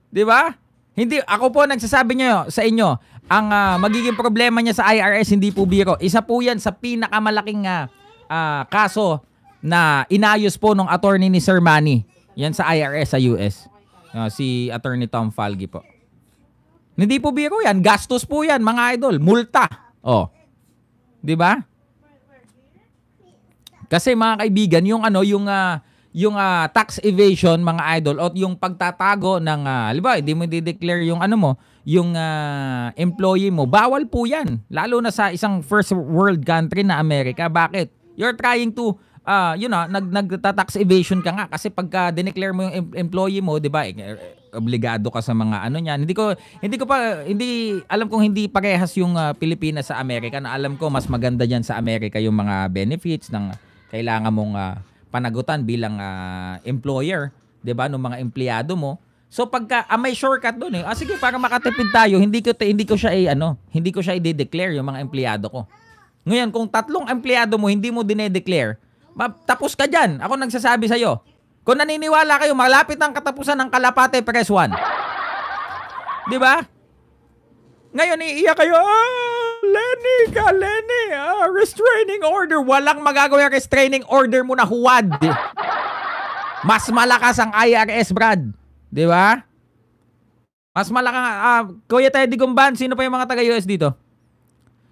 'Di ba? Hindi, ako po nagsasabi niyo sa inyo, ang uh, magiging problema niya sa IRS hindi po biro. Isa po yan sa pinakamalaking uh, uh, kaso na inayos po nung attorney ni Sir Manny. Yan sa IRS sa US. Uh, si attorney Tom Falgi po. Hindi po biro yan. Gastos po yan, mga idol. Multa. Oh. 'Di ba? Kasi mga kaibigan, yung ano, yung uh, yung uh, tax evasion mga idol o yung pagtatago ng uh, di ba hindi mo i-declare yung ano mo yung uh, employee mo bawal po yan lalo na sa isang first world country na Amerika bakit you're trying to uh, you know nag nagta-tax evasion ka nga kasi pagka dineclare mo yung employee mo di ba eh, eh, obligado ka sa mga ano niyan hindi ko hindi ko pa hindi alam kong hindi parehas yung uh, Pilipinas sa Amerika na alam ko mas maganda diyan sa Amerika yung mga benefits ng kailangan mong uh, panagutan bilang uh, employer, 'di ba, ng mga empleyado mo. So pagka ah, may shortcut doon eh. Ah sige, para makatipid tayo, hindi ko hindi ko siya eh, ano, hindi ko siya i-declare yung mga empleyado ko. Ngayon, kung tatlong empleyado mo hindi mo dine-declare, tapos ka diyan. Ako nagsasabi sa iyo. Kung naniniwala kayo, malapit ang katapusan ng Kalapate Press 1. 'Di ba? Ngayon iiyak kayo. Ah! Lenny ka, Lenny. Ah, restraining order. Walang magagawin ang restraining order mo na huwad. Mas malakas ang IRS, Brad. Di ba? Mas malakas. Ah, Kuya Teddy Gumban, sino pa yung mga taga-US dito?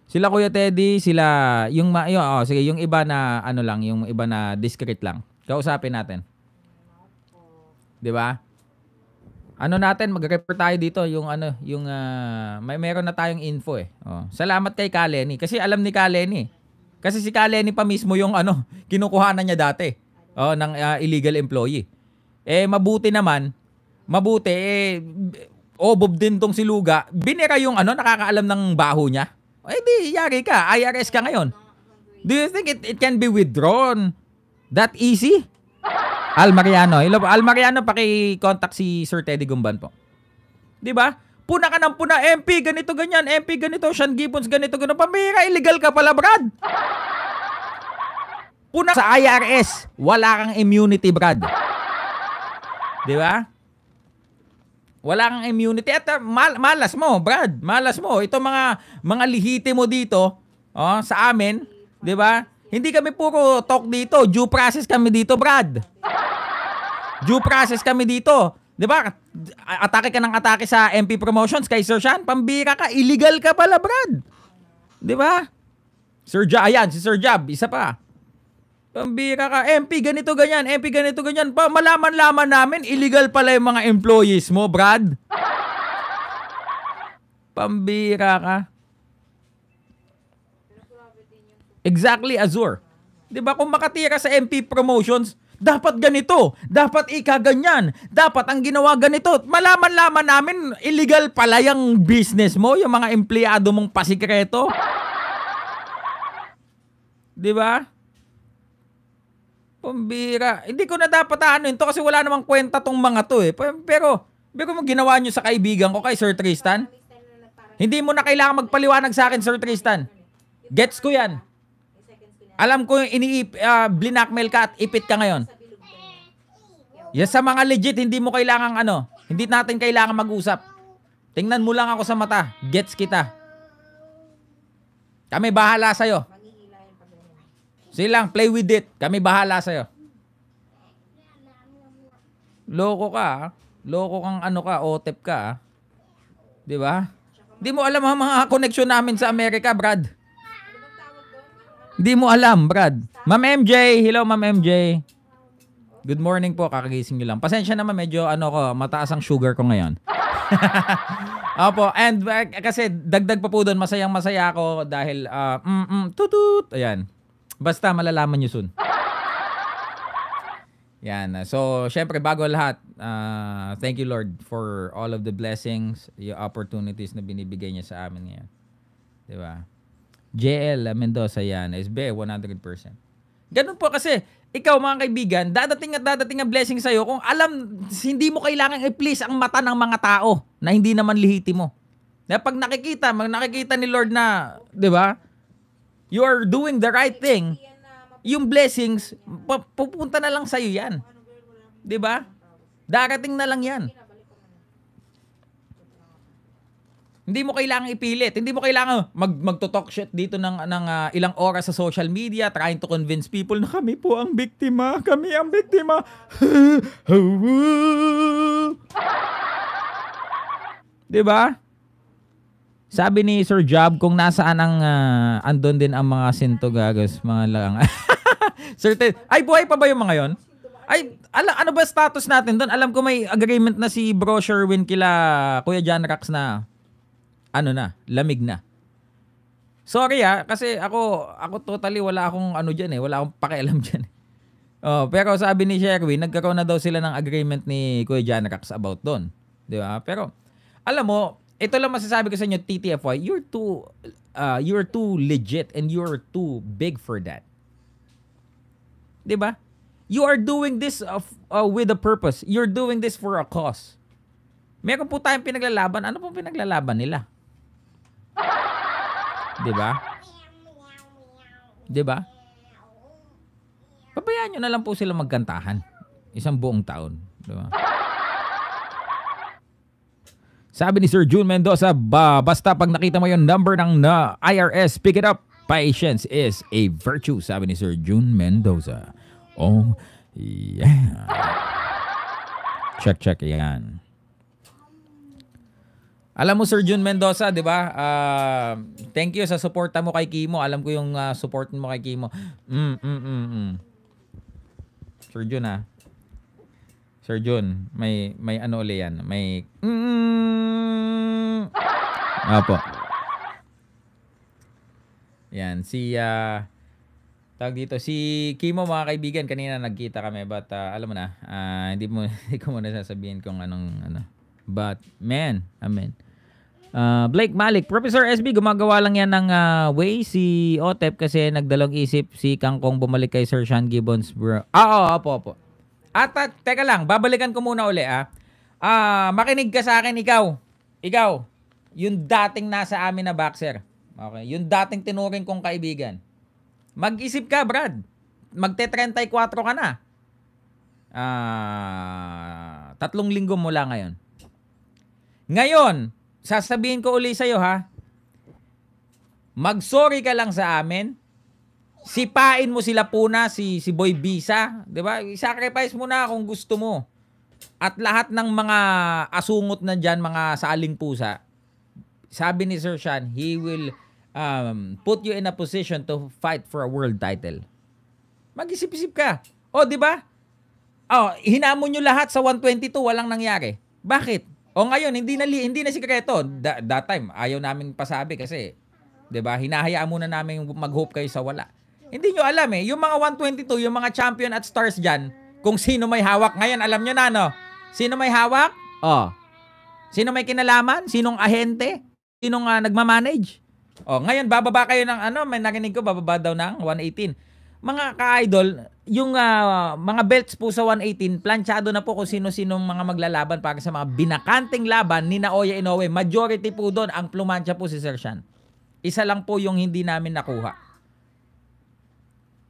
Sila Kuya Teddy, sila yung ma yung, oh, sige, yung iba na ano lang, yung iba na discreet lang. Kausapin natin. 'Di ba? ano natin, magre report tayo dito yung ano, yung uh, may meron na tayong info eh. Oh. Salamat kay Kaleni kasi alam ni Kaleni. Kasi si Kaleni pa mismo yung ano, kinukuha na niya dati oh, ng uh, illegal employee. Eh mabuti naman, mabuti eh obob din tong si Luga, binira yung ano, nakakaalam ng baho niya. Eh di, yari ka, IRS ka ngayon. Do you think it, it can be withdrawn that easy? Al Mariano. Hello, Al Mariano, paki-contact si Sir Teddy Gumban po. 'Di ba? Puna ka ng puna, MP, ganito, ganyan, MP, ganito, Sean Gibbons, ganito, ganito. Pamira, illegal ka pala, Brad. Puna sa IRS, wala kang immunity, Brad. 'Di ba? Wala kang immunity at ah, mal- malas mo, Brad. Malas mo. Ito mga mga lihiti mo dito, oh, sa amin, 'di ba? Hindi kami puro talk dito. Due process kami dito, Brad. Due process kami dito. Di ba? Atake ka ng atake sa MP Promotions kay Sir Sean. Pambira ka. Illegal ka pala, Brad. Di ba? Sir Jab. Ayan, si Sir Jab. Isa pa. Pambira ka. MP, ganito, ganyan. MP, ganito, ganyan. Pa, malaman-laman namin, illegal pala yung mga employees mo, Brad. Pambira ka. Exactly, Azure. 'Di ba kung makatira sa MP promotions, dapat ganito, dapat ikaganyan, dapat ang ginawa ganito. Malaman-laman namin, illegal pala yung business mo, yung mga empleyado mong pasikreto. 'Di ba? Pambira. Hindi ko na dapat ano ito kasi wala namang kwenta tong mga to eh. Pero, bigyan mo ginawa nyo sa kaibigan ko kay Sir Tristan. Hindi mo na kailangan magpaliwanag sa akin, Sir Tristan. Gets ko yan. Alam ko yung ini uh, ah, blinakmail ka at ipit ka ngayon. Yes, sa mga legit, hindi mo kailangan ano, hindi natin kailangan mag-usap. Tingnan mo lang ako sa mata, gets kita. Kami bahala sa'yo. Silang, play with it. Kami bahala sa'yo. Loko ka, ah. Loko kang ano ka, otep ka, ha? Ah. Di ba? Di mo alam ang mga connection namin sa Amerika, Brad. Hindi mo alam, Brad. Ma'am MJ, hello Ma'am MJ. Good morning po, kakagising niyo lang. Pasensya naman, medyo ano ko, mataas ang sugar ko ngayon. Opo, and uh, kasi dagdag pa po doon, masayang masaya ako dahil uh, mm, mm, tutut, ayan. Basta malalaman niyo soon. Yan. Ah, so, syempre, bago lahat, uh, thank you Lord for all of the blessings, the opportunities na binibigay niya sa amin ngayon. Diba? ba? JL Mendoza yan is be 100%. Ganun po kasi, ikaw mga kaibigan, dadating at dadating ang blessing sa'yo kung alam, hindi mo kailangan i-please ang mata ng mga tao na hindi naman lihiti mo. Na pag nakikita, mag nakikita ni Lord na, di ba, you are doing the right thing, yung blessings, pupunta na lang sa'yo yan. Di ba? Darating na lang yan. Hindi mo kailangang ipilit. Hindi mo kailangan mag magto-talk shit dito ng ng uh, ilang oras sa social media trying to convince people na kami po ang biktima. Kami ang biktima. Di ba? Sabi ni Sir Job kung nasaan ang uh, ah, andon din ang mga sinto gagos, mga lang. Sir Ted, ay buhay pa ba yung mga yon? Ay, ala, ano ba status natin doon? Alam ko may agreement na si Bro Sherwin kila Kuya John Rax na ano na, lamig na. Sorry ah, kasi ako, ako totally wala akong ano dyan eh, wala akong pakialam dyan. oh, pero sabi ni Sherwin, nagkaroon na daw sila ng agreement ni Kuya Janrax about doon. Di ba? Pero, alam mo, ito lang masasabi ko sa inyo, TTFY, you're too, uh, you're too legit and you're too big for that. Di ba? You are doing this of, uh, uh, with a purpose. You're doing this for a cause. Meron po tayong pinaglalaban. Ano pong pinaglalaban nila? 'Di ba? 'Di ba? Pabayaan niyo na lang po sila magkantahan isang buong taon, 'di ba? Sabi ni Sir June Mendoza, ba, basta pag nakita mo yung number ng na IRS, pick it up. Patience is a virtue, sabi ni Sir June Mendoza. Oh, yeah. Check, check yan. Alam mo Sir Jun Mendoza, 'di ba? Uh, thank you sa suporta mo kay Kimo. Alam ko yung uh, support mo kay Kimo. Mm, mm, mm, mm. Sir Jun ah. Sir Jun, may may ano uli yan? May mm, mm. Apo. Yan si uh, tawag dito si Kimo mga kaibigan kanina nagkita kami but uh, alam mo na uh, hindi mo hindi ko muna sasabihin kung anong ano. But man, amen. Uh, Blake Malik, Professor SB, gumagawa lang yan ng uh, way si Otep kasi nagdalong isip si Kangkong bumalik kay Sir Sean Gibbons, bro. Ah, oo, opo, opo. At, at teka lang, babalikan ko muna uli ah. Ah, makinig ka sa akin ikaw. Ikaw, yung dating nasa amin na boxer. Okay, yung dating tinuring kong kaibigan. Mag-isip ka, Brad. Magte-34 ka na. Ah, tatlong linggo mula ngayon. Ngayon, sasabihin ko uli sa'yo ha, mag-sorry ka lang sa amin, sipain mo sila puna si si Boy Bisa, 'di ba? I-sacrifice mo na kung gusto mo. At lahat ng mga asungot na diyan, mga saling pusa. Sabi ni Sir Sean, he will um, put you in a position to fight for a world title. Mag-isip-isip ka. O, oh, di ba? Oh, hinamon nyo lahat sa 122, walang nangyari. Bakit? O ngayon, hindi na, hindi na sikreto. Da, that time, ayaw namin pasabi kasi, di ba, hinahayaan muna namin mag-hope kayo sa wala. Hindi nyo alam eh. Yung mga 122, yung mga champion at stars dyan, kung sino may hawak ngayon, alam nyo na, no? Sino may hawak? Oh. Sino may kinalaman? Sinong ahente? Sinong uh, nagmamanage? Oh, ngayon bababa kayo ng ano, may nakinig ko bababa daw ng 118 mga ka-idol, yung uh, mga belts po sa 118, planchado na po kung sino-sino mga maglalaban para sa mga binakanting laban ni Naoya Inoue. Majority po doon ang plumansya po si Sir Shan. Isa lang po yung hindi namin nakuha.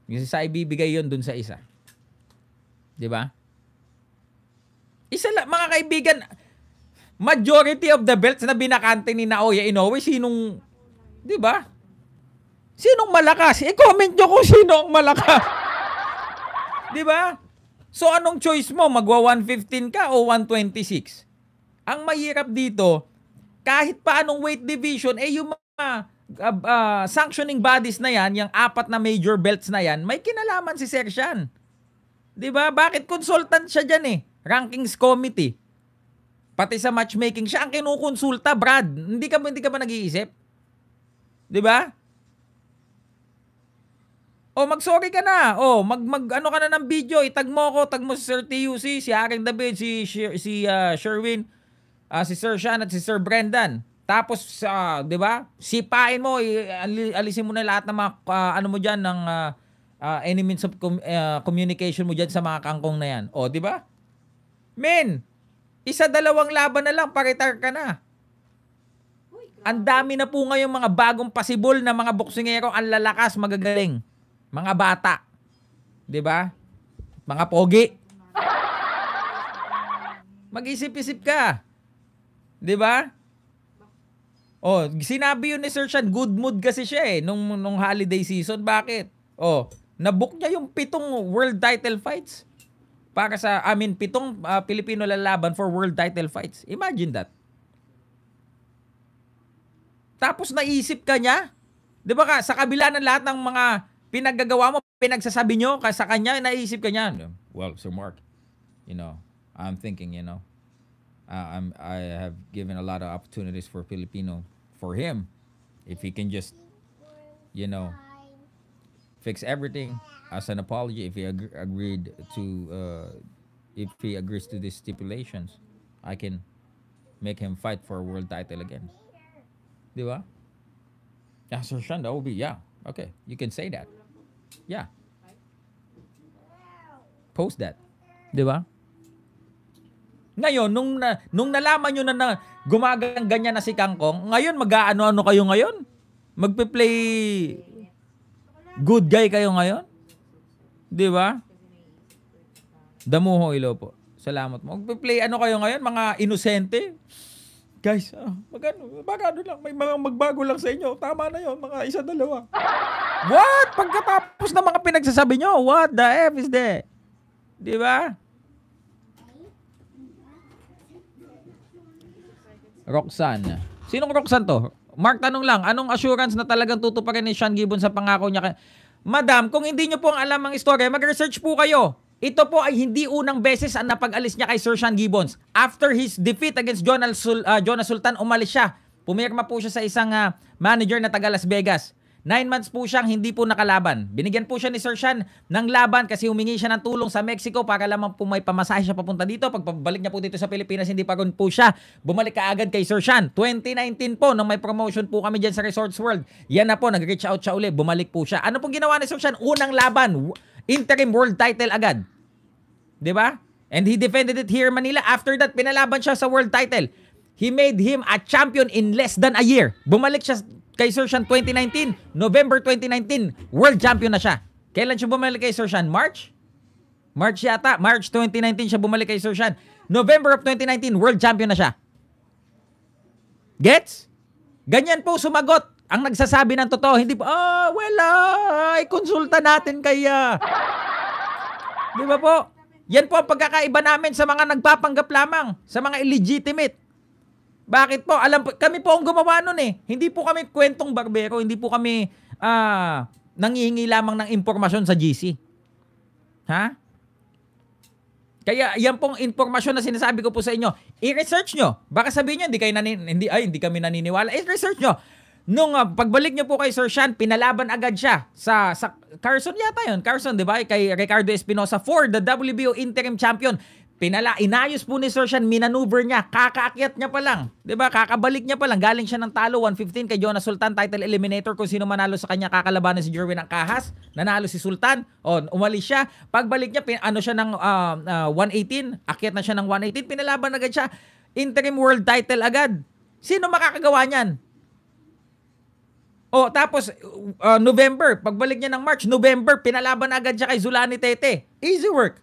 Yung sa ibibigay yon doon sa isa. 'Di ba? Isa lang mga kaibigan, majority of the belts na binakante ni Naoya Inoue sinong 'di ba? Sinong malakas? I-comment nyo kung sino ang malakas. Di ba? So anong choice mo? Magwa 115 ka o 126? Ang mahirap dito, kahit pa anong weight division, eh yung mga uh, uh, sanctioning bodies na yan, yung apat na major belts na yan, may kinalaman si Sersian. Di ba? Bakit consultant siya dyan eh? Rankings committee. Pati sa matchmaking, siya ang kinukonsulta, Brad. Hindi ka, hindi ka ba nag-iisip? Di ba? Oh, mag-sorry ka na. Oh, mag, mag ano ka na ng video, itag mo ako, tag mo si Sir TUC, si Aring David, si si uh, Sherwin, uh, si Sir Sean at si Sir Brendan. Tapos uh, 'di ba? Sipain mo, alisin mo na lahat ng mga uh, ano mo diyan ng uh, uh, enemies of com- uh, communication mo diyan sa mga kangkong na 'yan. Oh, 'di ba? Men, isa dalawang laban na lang, paritar ka na. Ang dami na po ngayon mga bagong pasibol na mga boksingero, ang lalakas, magagaling mga bata. 'Di ba? Mga pogi. Mag-isip-isip ka. 'Di ba? Oh, sinabi yun ni Sir Sean, good mood kasi siya eh nung nung holiday season. Bakit? Oh, nabook niya yung pitong world title fights para sa I mean pitong uh, Pilipino lalaban for world title fights. Imagine that. Tapos naisip ka niya, 'di ba ka, sa kabila ng lahat ng mga Pinaggagawa mo, pinagsasabi nyo sa kanya, naisip ka niya. Well, Sir Mark, you know, I'm thinking, you know, uh, I'm, I have given a lot of opportunities for Filipino, for him, if he can just, you know, fix everything as an apology if he ag agreed to, uh, if he agrees to these stipulations, I can make him fight for a world title again. Di ba? Yeah, Sir Sean, that would be, yeah, okay, you can say that. Yeah. Post that. Di ba? Ngayon, nung, na, nung nalaman niyo na, na gumagang ganyan na si Kangkong, ngayon mag-aano-ano kayo ngayon? Magpe-play good guy kayo ngayon? Di ba? Damuhong Ilopo. Salamat mo. Magpe-play ano kayo ngayon? Mga inosente? guys, ah, magano, magano lang, may mga magbago lang sa inyo. Tama na yon mga isa, dalawa. what? Pagkatapos ng mga pinagsasabi nyo, what the F is that? Di ba? Roxanne. Sinong Roxanne to? Mark, tanong lang, anong assurance na talagang tutuparin ni Sean Gibbon sa pangako niya? Madam, kung hindi nyo po ang alam ang istorya, mag-research po kayo. Ito po ay hindi unang beses ang napag-alis niya kay Sir Sean Gibbons. After his defeat against Jonah, Sul- uh, ah, Jonah Sultan, umalis siya. Pumirma po siya sa isang uh, manager na taga Las Vegas. Nine months po siyang hindi po nakalaban. Binigyan po siya ni Sir Sean ng laban kasi humingi siya ng tulong sa Mexico para lamang po may pamasahe siya papunta dito. Pagpabalik niya po dito sa Pilipinas, hindi pa po siya. Bumalik kaagad kay Sir Sean. 2019 po, nung may promotion po kami dyan sa Resorts World, yan na po, nag-reach out siya uli. Bumalik po siya. Ano pong ginawa ni Sir Sean? Unang laban interim world title agad. 'Di ba? And he defended it here in Manila. After that, pinalaban siya sa world title. He made him a champion in less than a year. Bumalik siya kay Sir Sean 2019, November 2019, world champion na siya. Kailan siya bumalik kay Sir Sean? March? March yata. March 2019 siya bumalik kay Sir Sean. November of 2019, world champion na siya. Gets? Ganyan po sumagot ang nagsasabi ng totoo, hindi po, oh, well, ah, ay, ikonsulta natin kaya. Di ba po? Yan po ang pagkakaiba namin sa mga nagpapanggap lamang, sa mga illegitimate. Bakit po? Alam po, kami po ang gumawa nun eh. Hindi po kami kwentong barbero, hindi po kami ah, nangihingi lamang ng impormasyon sa GC. Ha? Kaya yan pong impormasyon na sinasabi ko po sa inyo, i-research nyo. Baka sabihin nyo, hindi, kayo nanin, hindi, ay, hindi kami naniniwala. I-research nyo Nung uh, pagbalik niyo po kay Sir Sean, pinalaban agad siya sa, sa Carson yata yun. Carson, di ba? Kay Ricardo Espinosa for the WBO Interim Champion. Pinala, inayos po ni Sir Sean, minaneuver niya, kakaakyat niya pa lang. Di ba Kakabalik niya pa lang. Galing siya ng talo, 115 kay Jonas Sultan, title eliminator. Kung sino manalo sa kanya, kakalaban si Jerwin ang kahas. Nanalo si Sultan. O, umalis siya. Pagbalik niya, pin, ano siya ng uh, uh, 118. Akyat na siya ng 118. Pinalaban agad siya. Interim world title agad. Sino makakagawa niyan? Oh, tapos uh, November, pagbalik niya ng March, November, pinalaban agad siya kay Zulani Tete. Easy work.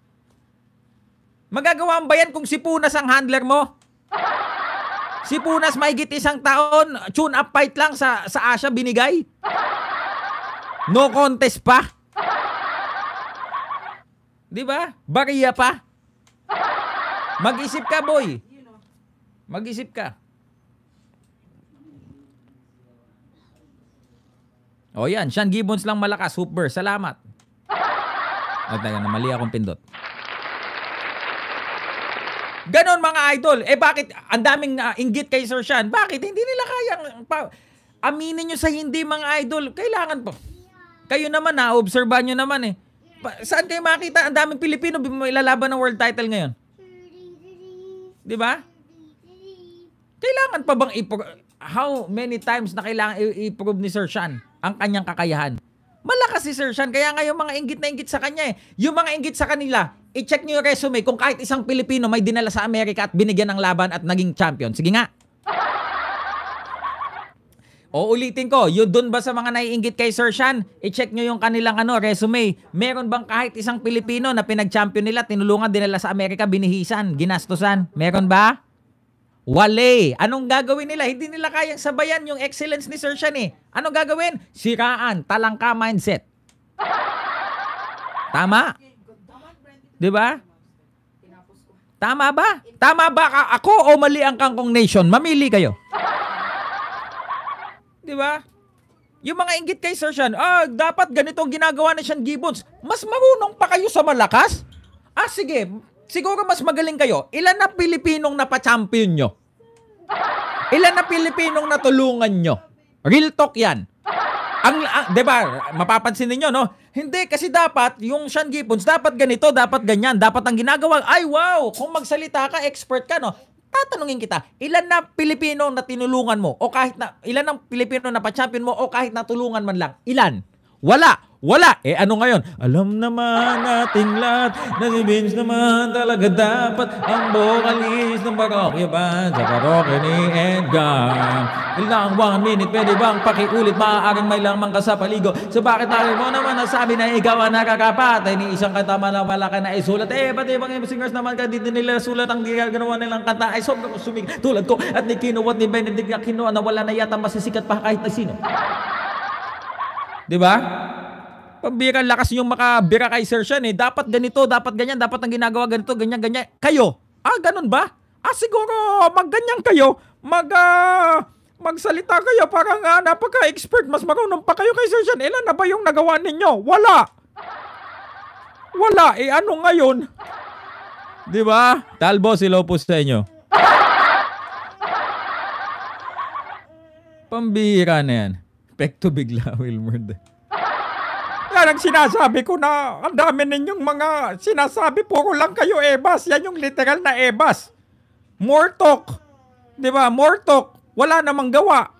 Magagawa ba yan kung si Punas ang handler mo? Si Punas mahigit isang taon, tune up fight lang sa, sa Asia binigay. No contest pa. Di ba? Bariya pa. Mag-isip ka, boy. Mag-isip ka. O yan, Sean Gibbons lang malakas, Hooper. Salamat. At taga, mali akong pindot. Ganon mga idol. Eh bakit ang daming uh, inggit kay Sir Sean? Bakit hindi nila kayang pa, aminin nyo sa hindi mga idol? Kailangan po. Kayo naman na obserba nyo naman eh. Pa, saan kayo makita ang daming Pilipino lalaban ng world title ngayon? 'Di ba? kailangan pa bang i- how many times na kailangan i-prove ni Sir Sean ang kanyang kakayahan? Malakas si Sir Sean. Kaya nga yung mga inggit na inggit sa kanya eh. Yung mga inggit sa kanila, i-check nyo yung resume kung kahit isang Pilipino may dinala sa Amerika at binigyan ng laban at naging champion. Sige nga. O ulitin ko, yun doon ba sa mga naiinggit kay Sir Sean, i-check nyo yung kanilang ano, resume. Meron bang kahit isang Pilipino na pinag-champion nila, tinulungan dinala sa Amerika, binihisan, ginastusan? Meron ba? Wale. Anong gagawin nila? Hindi nila kayang sabayan yung excellence ni Sir Shan eh. Anong gagawin? Siraan, talangka mindset. Tama? 'Di ba? Tama ba? Tama ba ako o mali ang Kangkong Nation? Mamili kayo. 'Di ba? Yung mga inggit kay Sir Shan, ah, dapat ganito ginagawa ni Shan Gibbons. Mas marunong pa kayo sa malakas? Ah, sige, siguro mas magaling kayo, ilan na Pilipinong napachampion nyo? Ilan na Pilipinong natulungan nyo? Real talk yan. Ang, ang ah, 'di ba? Mapapansin niyo no? Hindi kasi dapat yung Sean Gibbons dapat ganito, dapat ganyan, dapat ang ginagawa. Ay wow, kung magsalita ka, expert ka no. Tatanungin kita, ilan na Pilipino na tinulungan mo o kahit na ilan ang Pilipino na pa-champion mo o kahit na tulungan man lang? Ilan? Wala. Wala. Eh ano ngayon? Alam naman nating lahat na si Vince naman talaga dapat ang vocalist ng parokya band sa parokya ni Edgar. Ilang one minute, pwede bang pakiulit? Maaaring may lamang ka sa paligo. So bakit natin mo naman nasabi na ikaw ang nakakapat? Eh, ni isang kanta man lang wala ka na isulat. Eh, pati ibang singers naman ka, dito nila sulat ang ginagawa nilang kanta. Ay, sobrang sumig tulad ko at ni Kino at ni Benedict Aquino na wala na yata masisikat pa kahit na sino. Di ba? Pambira lakas niyo makabira kay Sir Sean eh. Dapat ganito, dapat ganyan, dapat ang ginagawa ganito, ganyan, ganyan. Kayo, ah ganun ba? Ah siguro magganyan kayo, mag uh, magsalita kayo parang uh, napaka-expert, mas marunong pa kayo kay Sir Sean. Ilan na ba yung nagawa ninyo? Wala. Wala, eh ano ngayon? 'Di ba? Talbo si Lopus sa inyo. Pambira na yan. Pekto bigla, Wilmer. Kaya lang sinasabi ko na ang dami ninyong mga sinasabi po ko lang kayo ebas. Yan yung literal na ebas. More talk. Di ba? More talk. Wala namang gawa.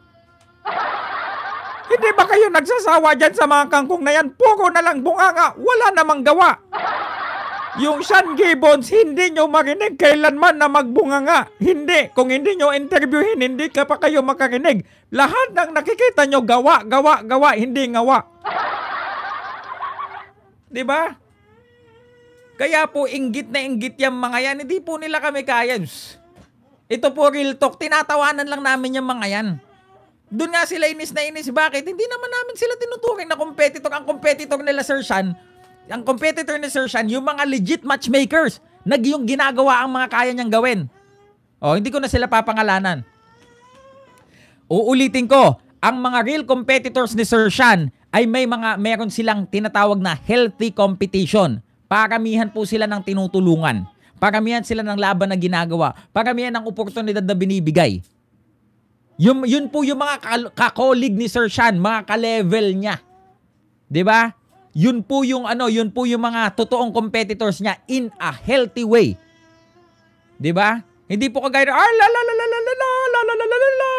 Hindi ba kayo nagsasawa dyan sa mga kangkong na yan? Poko na lang bunganga. Wala namang gawa. Yung Sean Gibbons, hindi nyo marinig kailanman na magbunganga. Hindi. Kung hindi nyo interviewin, hindi ka pa kayo makarinig. Lahat ng nakikita nyo, gawa, gawa, gawa, hindi ngawa. 'Di ba? Kaya po inggit na inggit yung mga yan. Hindi po nila kami kayans. Ito po real talk. Tinatawanan lang namin yung mga yan. Doon nga sila inis na inis. Bakit? Hindi naman namin sila tinuturing na competitor. Ang competitor nila Sir Shan, ang competitor ni Sir Shan, yung mga legit matchmakers na yung ginagawa ang mga kaya niyang gawin. Oh, hindi ko na sila papangalanan. Uulitin ko, ang mga real competitors ni Sir Shan, ay may mga meron silang tinatawag na healthy competition. Paramihan po sila ng tinutulungan. Paramihan sila ng laban na ginagawa. Paramihan ng oportunidad na binibigay. Yung, yun po yung mga kakolig ni Sir Sean, mga ka-level niya. 'Di ba? Yun po yung ano, yun po yung mga totoong competitors niya in a healthy way. 'Di ba? Hindi po kagaya ah la la la la la la la la la la la.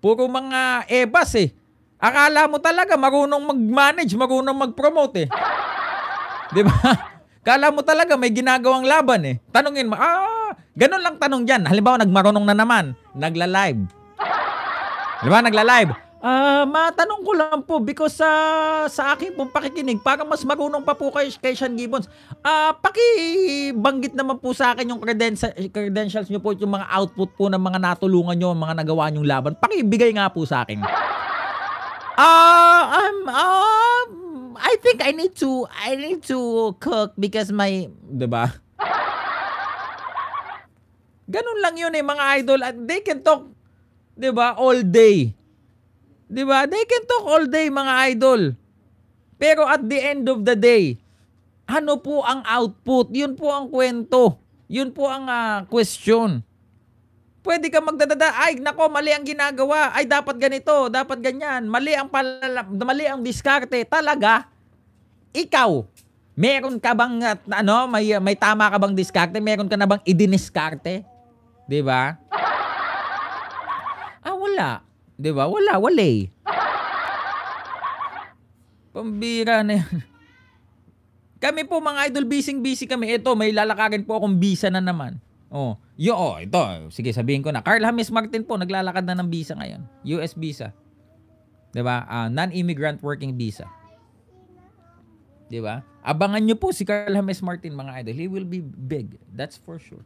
Puro mga ebas eh. Akala mo talaga marunong mag-manage, marunong mag-promote eh. 'Di ba? Kala mo talaga may ginagawang laban eh. Tanungin mo, ah, ganun lang tanong diyan. Halimbawa nagmarunong na naman, nagla-live. Halimbawa nagla-live. Ah, uh, matanong ko lang po because ah, sa uh, sa akin pong pakikinig para mas marunong pa po kay, kay Sean Gibbons. Ah, uh, pakibanggit naman po sa akin yung credentials credentials niyo po yung mga output po ng mga natulungan niyo, mga nagawa niyong laban. Pakibigay nga po sa akin um, um, I think I need to, I need to cook because my, di ba? Ganun lang yun eh, mga idol. At they can talk, di ba, all day. Di ba? They can talk all day, mga idol. Pero at the end of the day, ano po ang output? Yun po ang kwento. Yun po ang uh, question. Pwede kang magdadada, ay nako mali ang ginagawa, ay dapat ganito, dapat ganyan, mali ang palala, mali ang diskarte, talaga ikaw meron ka bang ano, may may tama ka bang diskarte? Meron ka na bang idiniskarte? 'Di ba? Ah, wala. 'Di ba? Wala, wala. Eh. Pambira na yan. Kami po mga idol, busy-busy kami. Ito, may lalakarin po akong visa na naman. Oh, yo, oh, ito. Sige, sabihin ko na. Carl Hamis Martin po, naglalakad na ng visa ngayon. US visa. 'Di ba? Uh, ah, non-immigrant working visa. 'Di ba? Abangan niyo po si Carl Hames Martin mga idol. He will be big. That's for sure.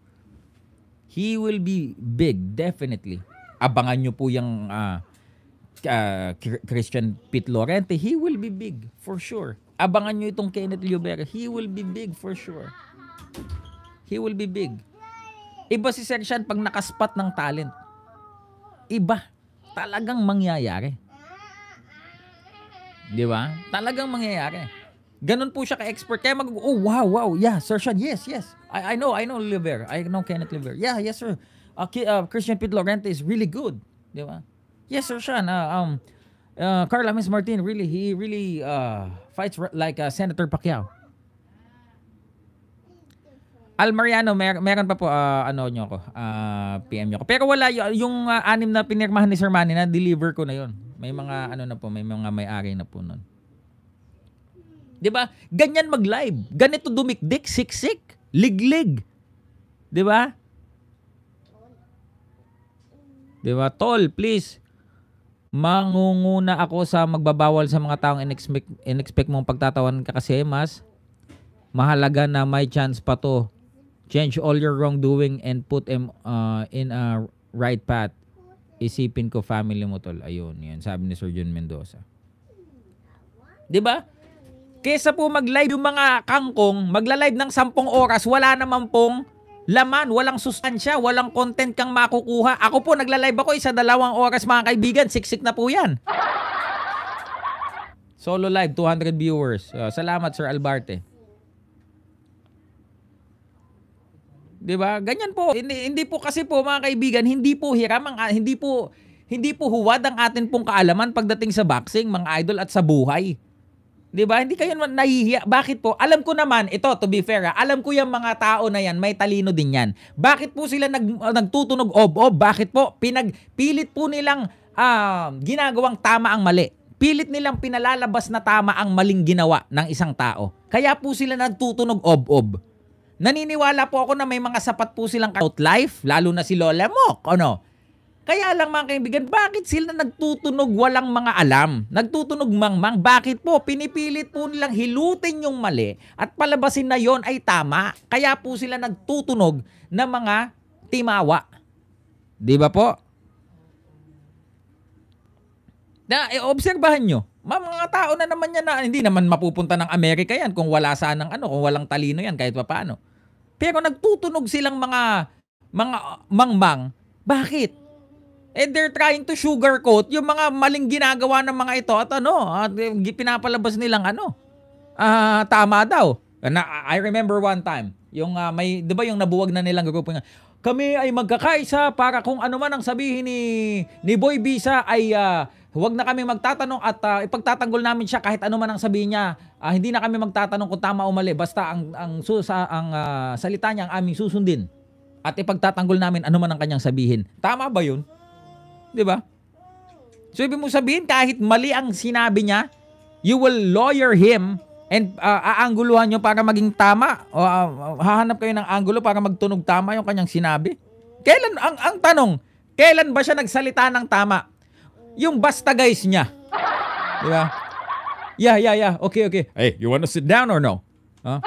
He will be big definitely. Abangan niyo po yung uh, uh, Christian Pete Lorente. He will be big for sure. Abangan niyo itong Kenneth Liobera. He will be big for sure. He will be big. Iba si Sir Sean pag nakaspat ng talent. Iba. Talagang mangyayari. Di ba? Talagang mangyayari. Ganun po siya ka-expert. Kaya mag, oh wow, wow, yeah, Sir Sean. yes, yes. I, I know, I know Liver. I know Kenneth Liver. Yeah, yes sir. Uh, uh, Christian Pete Lorente is really good. Di ba? Yes, Sershan. Uh, um, uh, Carla Miss Martin, really, he really uh, fights like uh, Senator Pacquiao. Al Mariano, mer meron pa po uh, ano nyo ko, uh, ah, PM nyo ko. Pero wala yung uh, anim na pinirmahan ni Sir Manny na deliver ko na yon. May mga ano na po, may mga may-ari na po nun. 'Di ba? Ganyan mag-live. Ganito dumikdik, siksik, liglig. 'Di ba? 'Di ba? Tol, please. Mangunguna ako sa magbabawal sa mga taong inexpect, inexpect mong pagtatawan ka kasi mas mahalaga na may chance pa to Change all your wrongdoing and put him uh, in a right path. Isipin ko family mo tol. Ayun, yun. Sabi ni Sir Jun Mendoza. 'Di ba? Kesa po mag-live yung mga kangkong, magla-live ng 10 oras, wala naman pong laman, walang sustansya, walang content kang makukuha. Ako po, nagla-live ako isa dalawang oras mga kaibigan, siksik na po yan. Solo live, 200 viewers. Uh, salamat Sir Albarte. 'Di ba? Ganyan po. Hindi, hindi po kasi po mga kaibigan, hindi po hiram ang ah, hindi po hindi po huwad ang atin pong kaalaman pagdating sa boxing, mga idol at sa buhay. 'Di ba? Hindi kayo nahihiya. Bakit po? Alam ko naman, ito to be fair, ha? Ah, alam ko 'yang mga tao na yan, may talino din yan. Bakit po sila nag, ah, nagtutunog ob-ob? Bakit po? Pinagpilit po nilang uh, ginagawang tama ang mali. Pilit nilang pinalalabas na tama ang maling ginawa ng isang tao. Kaya po sila nagtutunog ob-ob. Naniniwala po ako na may mga sapat po silang outlife, lalo na si Lola Mok, ano? Kaya lang mga kaibigan, bakit sila nagtutunog walang mga alam? Nagtutunog mangmang, bakit po? Pinipilit po nilang hilutin yung mali at palabasin na yon ay tama. Kaya po sila nagtutunog na mga timawa. Di ba po? Na, e, obserbahan nyo. Ma, mga tao na naman yan na hindi naman mapupunta ng Amerika yan kung wala sanang ano, kung walang talino yan kahit papaano. Pero nagtutunog silang mga mga ah, mangmang. Bakit? Eh they're trying to sugarcoat yung mga maling ginagawa ng mga ito at ano, at eh, pinapalabas nilang ano. Ah, uh, tama daw. I remember one time, yung uh, may, 'di ba yung nabuwag na nilang grupo nga, kami ay magkakaisa para kung ano man ang sabihin ni ni Boy Bisa ay uh, Huwag na kami magtatanong at uh, ipagtatanggol namin siya kahit ano man ang sabihin niya. Uh, hindi na kami magtatanong kung tama o mali. Basta ang, ang, susa, ang uh, salita niya ang aming susundin. At ipagtatanggol namin ano man ang kanyang sabihin. Tama ba yun? Di ba? So ibig mo sabihin kahit mali ang sinabi niya, you will lawyer him and uh, aanguluhan nyo para maging tama. O, uh, hahanap kayo ng angulo para magtunog tama yung kanyang sinabi. Kailan, ang, ang tanong, kailan ba siya nagsalita ng tama? yung basta guys niya. Di ba? Yeah, yeah, yeah. Okay, okay. Hey, you wanna sit down or no? Huh?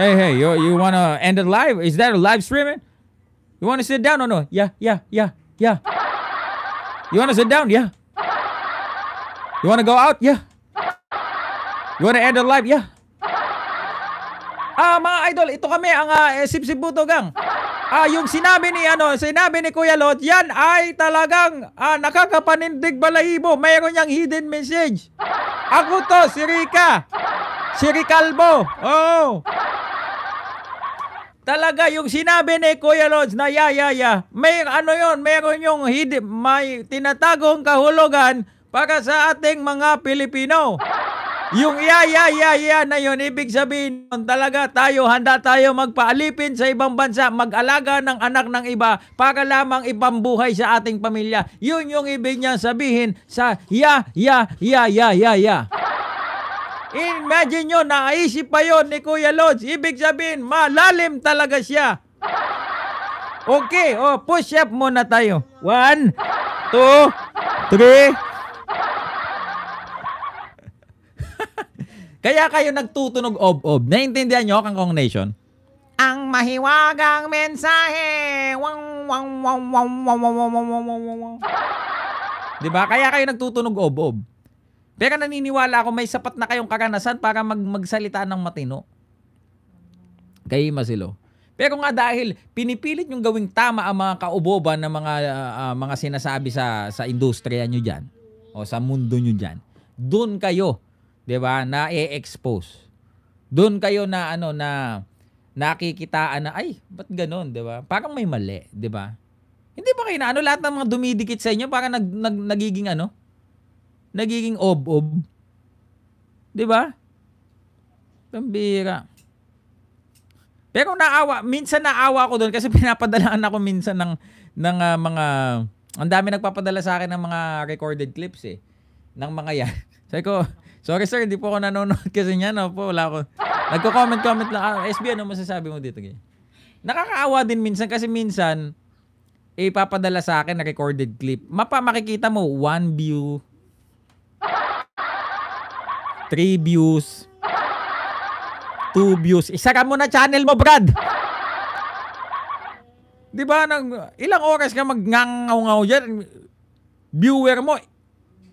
Hey, hey, you, you wanna end it live? Is that a live streaming? You wanna sit down or no? Yeah, yeah, yeah, yeah. You wanna sit down? Yeah. You wanna go out? Yeah. You wanna end the live? Yeah. Ah, mga idol, ito kami ang uh, ah, eh, Sipsibuto Gang ah, yung sinabi ni ano, sinabi ni Kuya Lot, yan ay talagang ah, nakakapanindig balahibo. Mayroon niyang hidden message. Ako to, si Rika. Si Ricalbo. Oh. Talaga yung sinabi ni Kuya Lods na ya ya ya, may ano yon, meron yung hidden may tinatagong kahulugan para sa ating mga Pilipino. Yung ya, ya, ya, ya na yun, ibig sabihin talaga tayo, handa tayo magpaalipin sa ibang bansa, mag-alaga ng anak ng iba para lamang ipambuhay sa ating pamilya. Yun yung ibig niyang sabihin sa ya, ya, ya, ya, ya, ya. Imagine nyo, naisip pa yon ni Kuya Lods. Ibig sabihin, malalim talaga siya. Okay, oh, push up muna tayo. One, two, three, Kaya kayo nagtutunog ob-ob. Naiintindihan nyo, Kangkong Nation? Ang mahiwagang mensahe! Wang, wang, wang, wang, wang, wang, wang, wang, wang, wang, wang. Diba? Kaya kayo nagtutunog ob-ob. Pero naniniwala ako may sapat na kayong karanasan para mag magsalita ng matino. Kay Masilo. Pero nga dahil pinipilit yung gawing tama ang mga kauboba ng mga uh, mga sinasabi sa sa industriya nyo diyan o sa mundo nyo diyan. Doon kayo 'di ba? Na-expose. Doon kayo na ano na nakikitaan na ay, ba't ganun, 'di ba? Parang may mali, 'di ba? Hindi ba kayo na ano lahat ng mga dumidikit sa inyo para nag, nag nagiging ano? Nagiging ob-ob. 'Di ba? Pambira. Pero naawa, minsan naawa ako doon kasi pinapadalaan ako minsan ng ng uh, mga ang dami nagpapadala sa akin ng mga recorded clips eh ng mga yan. Sabi ko, Sorry sir, hindi po ako nanonood kasi niya. No, po, wala ako. Nagko-comment-comment lang. Ah, SB, ano masasabi mo dito? Ganyan? Nakakaawa din minsan kasi minsan, ipapadala sa akin na recorded clip. Mapa, makikita mo, one view, three views, two views. Isa mo na channel mo, Brad! 'Di ba nang ilang oras ka magngangaw-ngaw diyan? Viewer mo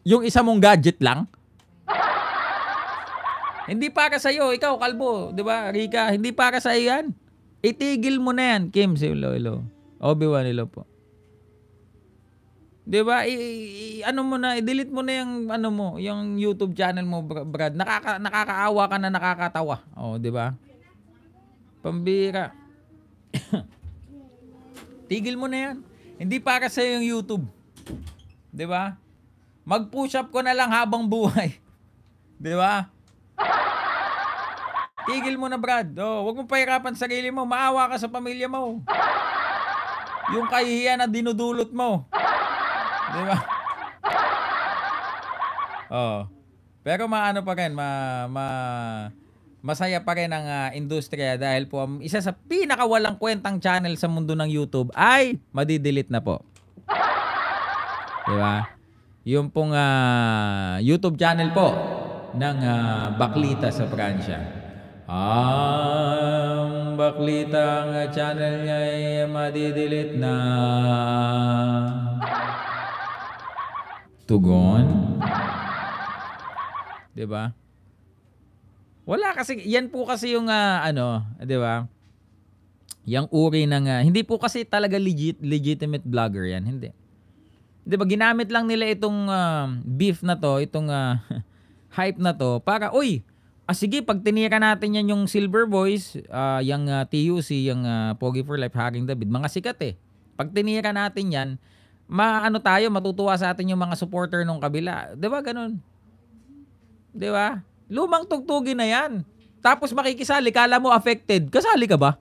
yung isa mong gadget lang hindi para sa iyo, ikaw kalbo, 'di ba? Rika, hindi para sa iyo 'yan. Itigil mo na 'yan, Kim si Lolo. Obi-Wan Ilo po. 'Di ba? I, i, ano mo na, i-delete mo na 'yang ano mo, 'yang YouTube channel mo, Brad. Nakaka nakakaawa ka na nakakatawa. Oh, 'di ba? Pambira. Tigil mo na 'yan. Hindi para sa 'yung YouTube. 'Di ba? Mag-push up ko na lang habang buhay. Di ba? Tigil mo na, Brad. Oh, huwag mo pahirapan sarili mo. Maawa ka sa pamilya mo. Yung kahihiyan na dinudulot mo. Di ba? Oh. Pero maano pa rin, ma, ma, masaya pa rin ang uh, industriya dahil po ang isa sa pinakawalang kwentang channel sa mundo ng YouTube ay madidelete na po. Di ba? Yung pong uh, YouTube channel po ng uh, baklita sa Pransya. Ang baklita ng channel niya ay madidilit na. Tugon? ba? Diba? Wala kasi, yan po kasi yung uh, ano, ba? Diba? Yang uri ng, uh, hindi po kasi talaga legit, legitimate vlogger yan, hindi. 'di ba ginamit lang nila itong uh, beef na to, itong uh, hype na to para, uy, ah, sige, pag tinira natin yan yung Silver Boys, uh, yung uh, ah, TUC, yung uh, Pogi for Life, Haring David, mga sikat eh. Pag tinira natin yan, maano tayo, matutuwa sa atin yung mga supporter nung kabila. 'Di ba ganun? 'Di ba? Lumang tugtugin na 'yan. Tapos makikisali, kala mo affected. Kasali ka ba?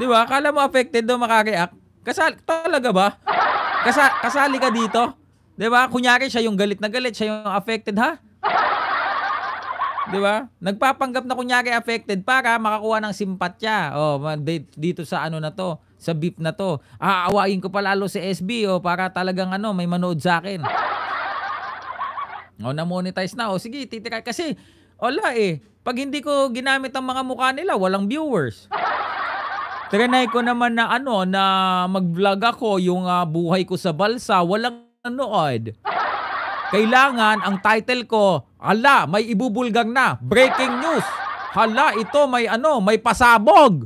'Di ba? Kala mo affected daw makareact. Kasali talaga ba? Kasa, kasali ka dito? 'Di ba? Kunyari siya yung galit na galit, siya yung affected ha? 'Di ba? Nagpapanggap na kunyari affected para makakuha ng simpatya. Oh, dito sa ano na 'to, sa beef na 'to. Aawain ko pa lalo si SB oh para talagang ano, may manood sa akin. O, oh, na-monetize na. Oh, sige, titira. Kasi, wala eh. Pag hindi ko ginamit ang mga mukha nila, walang viewers. Trinay ko naman na ano, na mag-vlog ako, yung uh, buhay ko sa balsa, walang nanood. Kailangan ang title ko, ala, may ibubulgang na, breaking news. Hala, ito may ano, may pasabog.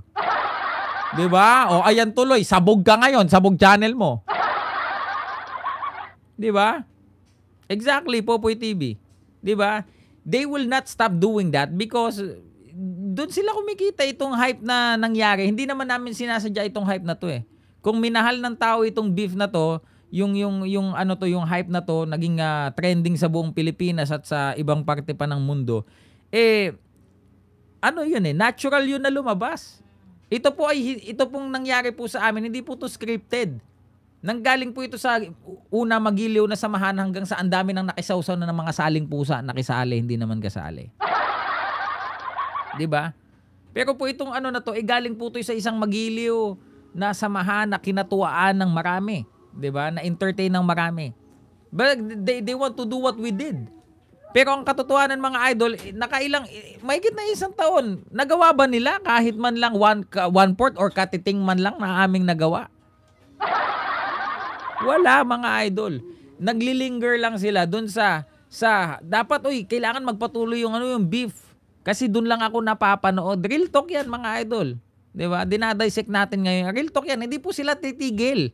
'Di ba? O ayan tuloy, sabog ka ngayon, sabog channel mo. 'Di ba? Exactly, Popoy TV. 'Di ba? They will not stop doing that because doon sila kumikita itong hype na nangyari. Hindi naman namin sinasadya itong hype na to eh. Kung minahal ng tao itong beef na to, yung yung yung ano to yung hype na to naging uh, trending sa buong Pilipinas at sa ibang parte pa ng mundo eh ano yun eh natural yun na lumabas ito po ay ito pong nangyari po sa amin hindi po to scripted Nanggaling po ito sa una magiliw na samahan hanggang sa ang dami ng nakisawsaw na ng mga saling pusa, nakisali, hindi naman kasali. 'Di ba? Pero po itong ano na to, eh, galing po ito sa isang magiliw na samahan na kinatuwaan ng marami. 'di ba? Na-entertain ng marami. But they they want to do what we did. Pero ang katotohanan mga idol, eh, nakailang eh, mahigit na isang taon, nagawa ba nila kahit man lang one one port or katiting man lang na aming nagawa? Wala mga idol. Naglilinger lang sila doon sa sa dapat uy, kailangan magpatuloy yung ano yung beef. Kasi doon lang ako napapanood. Real talk 'yan mga idol. 'Di ba? Dinadissect natin ngayon. Real talk 'yan. Hindi po sila titigil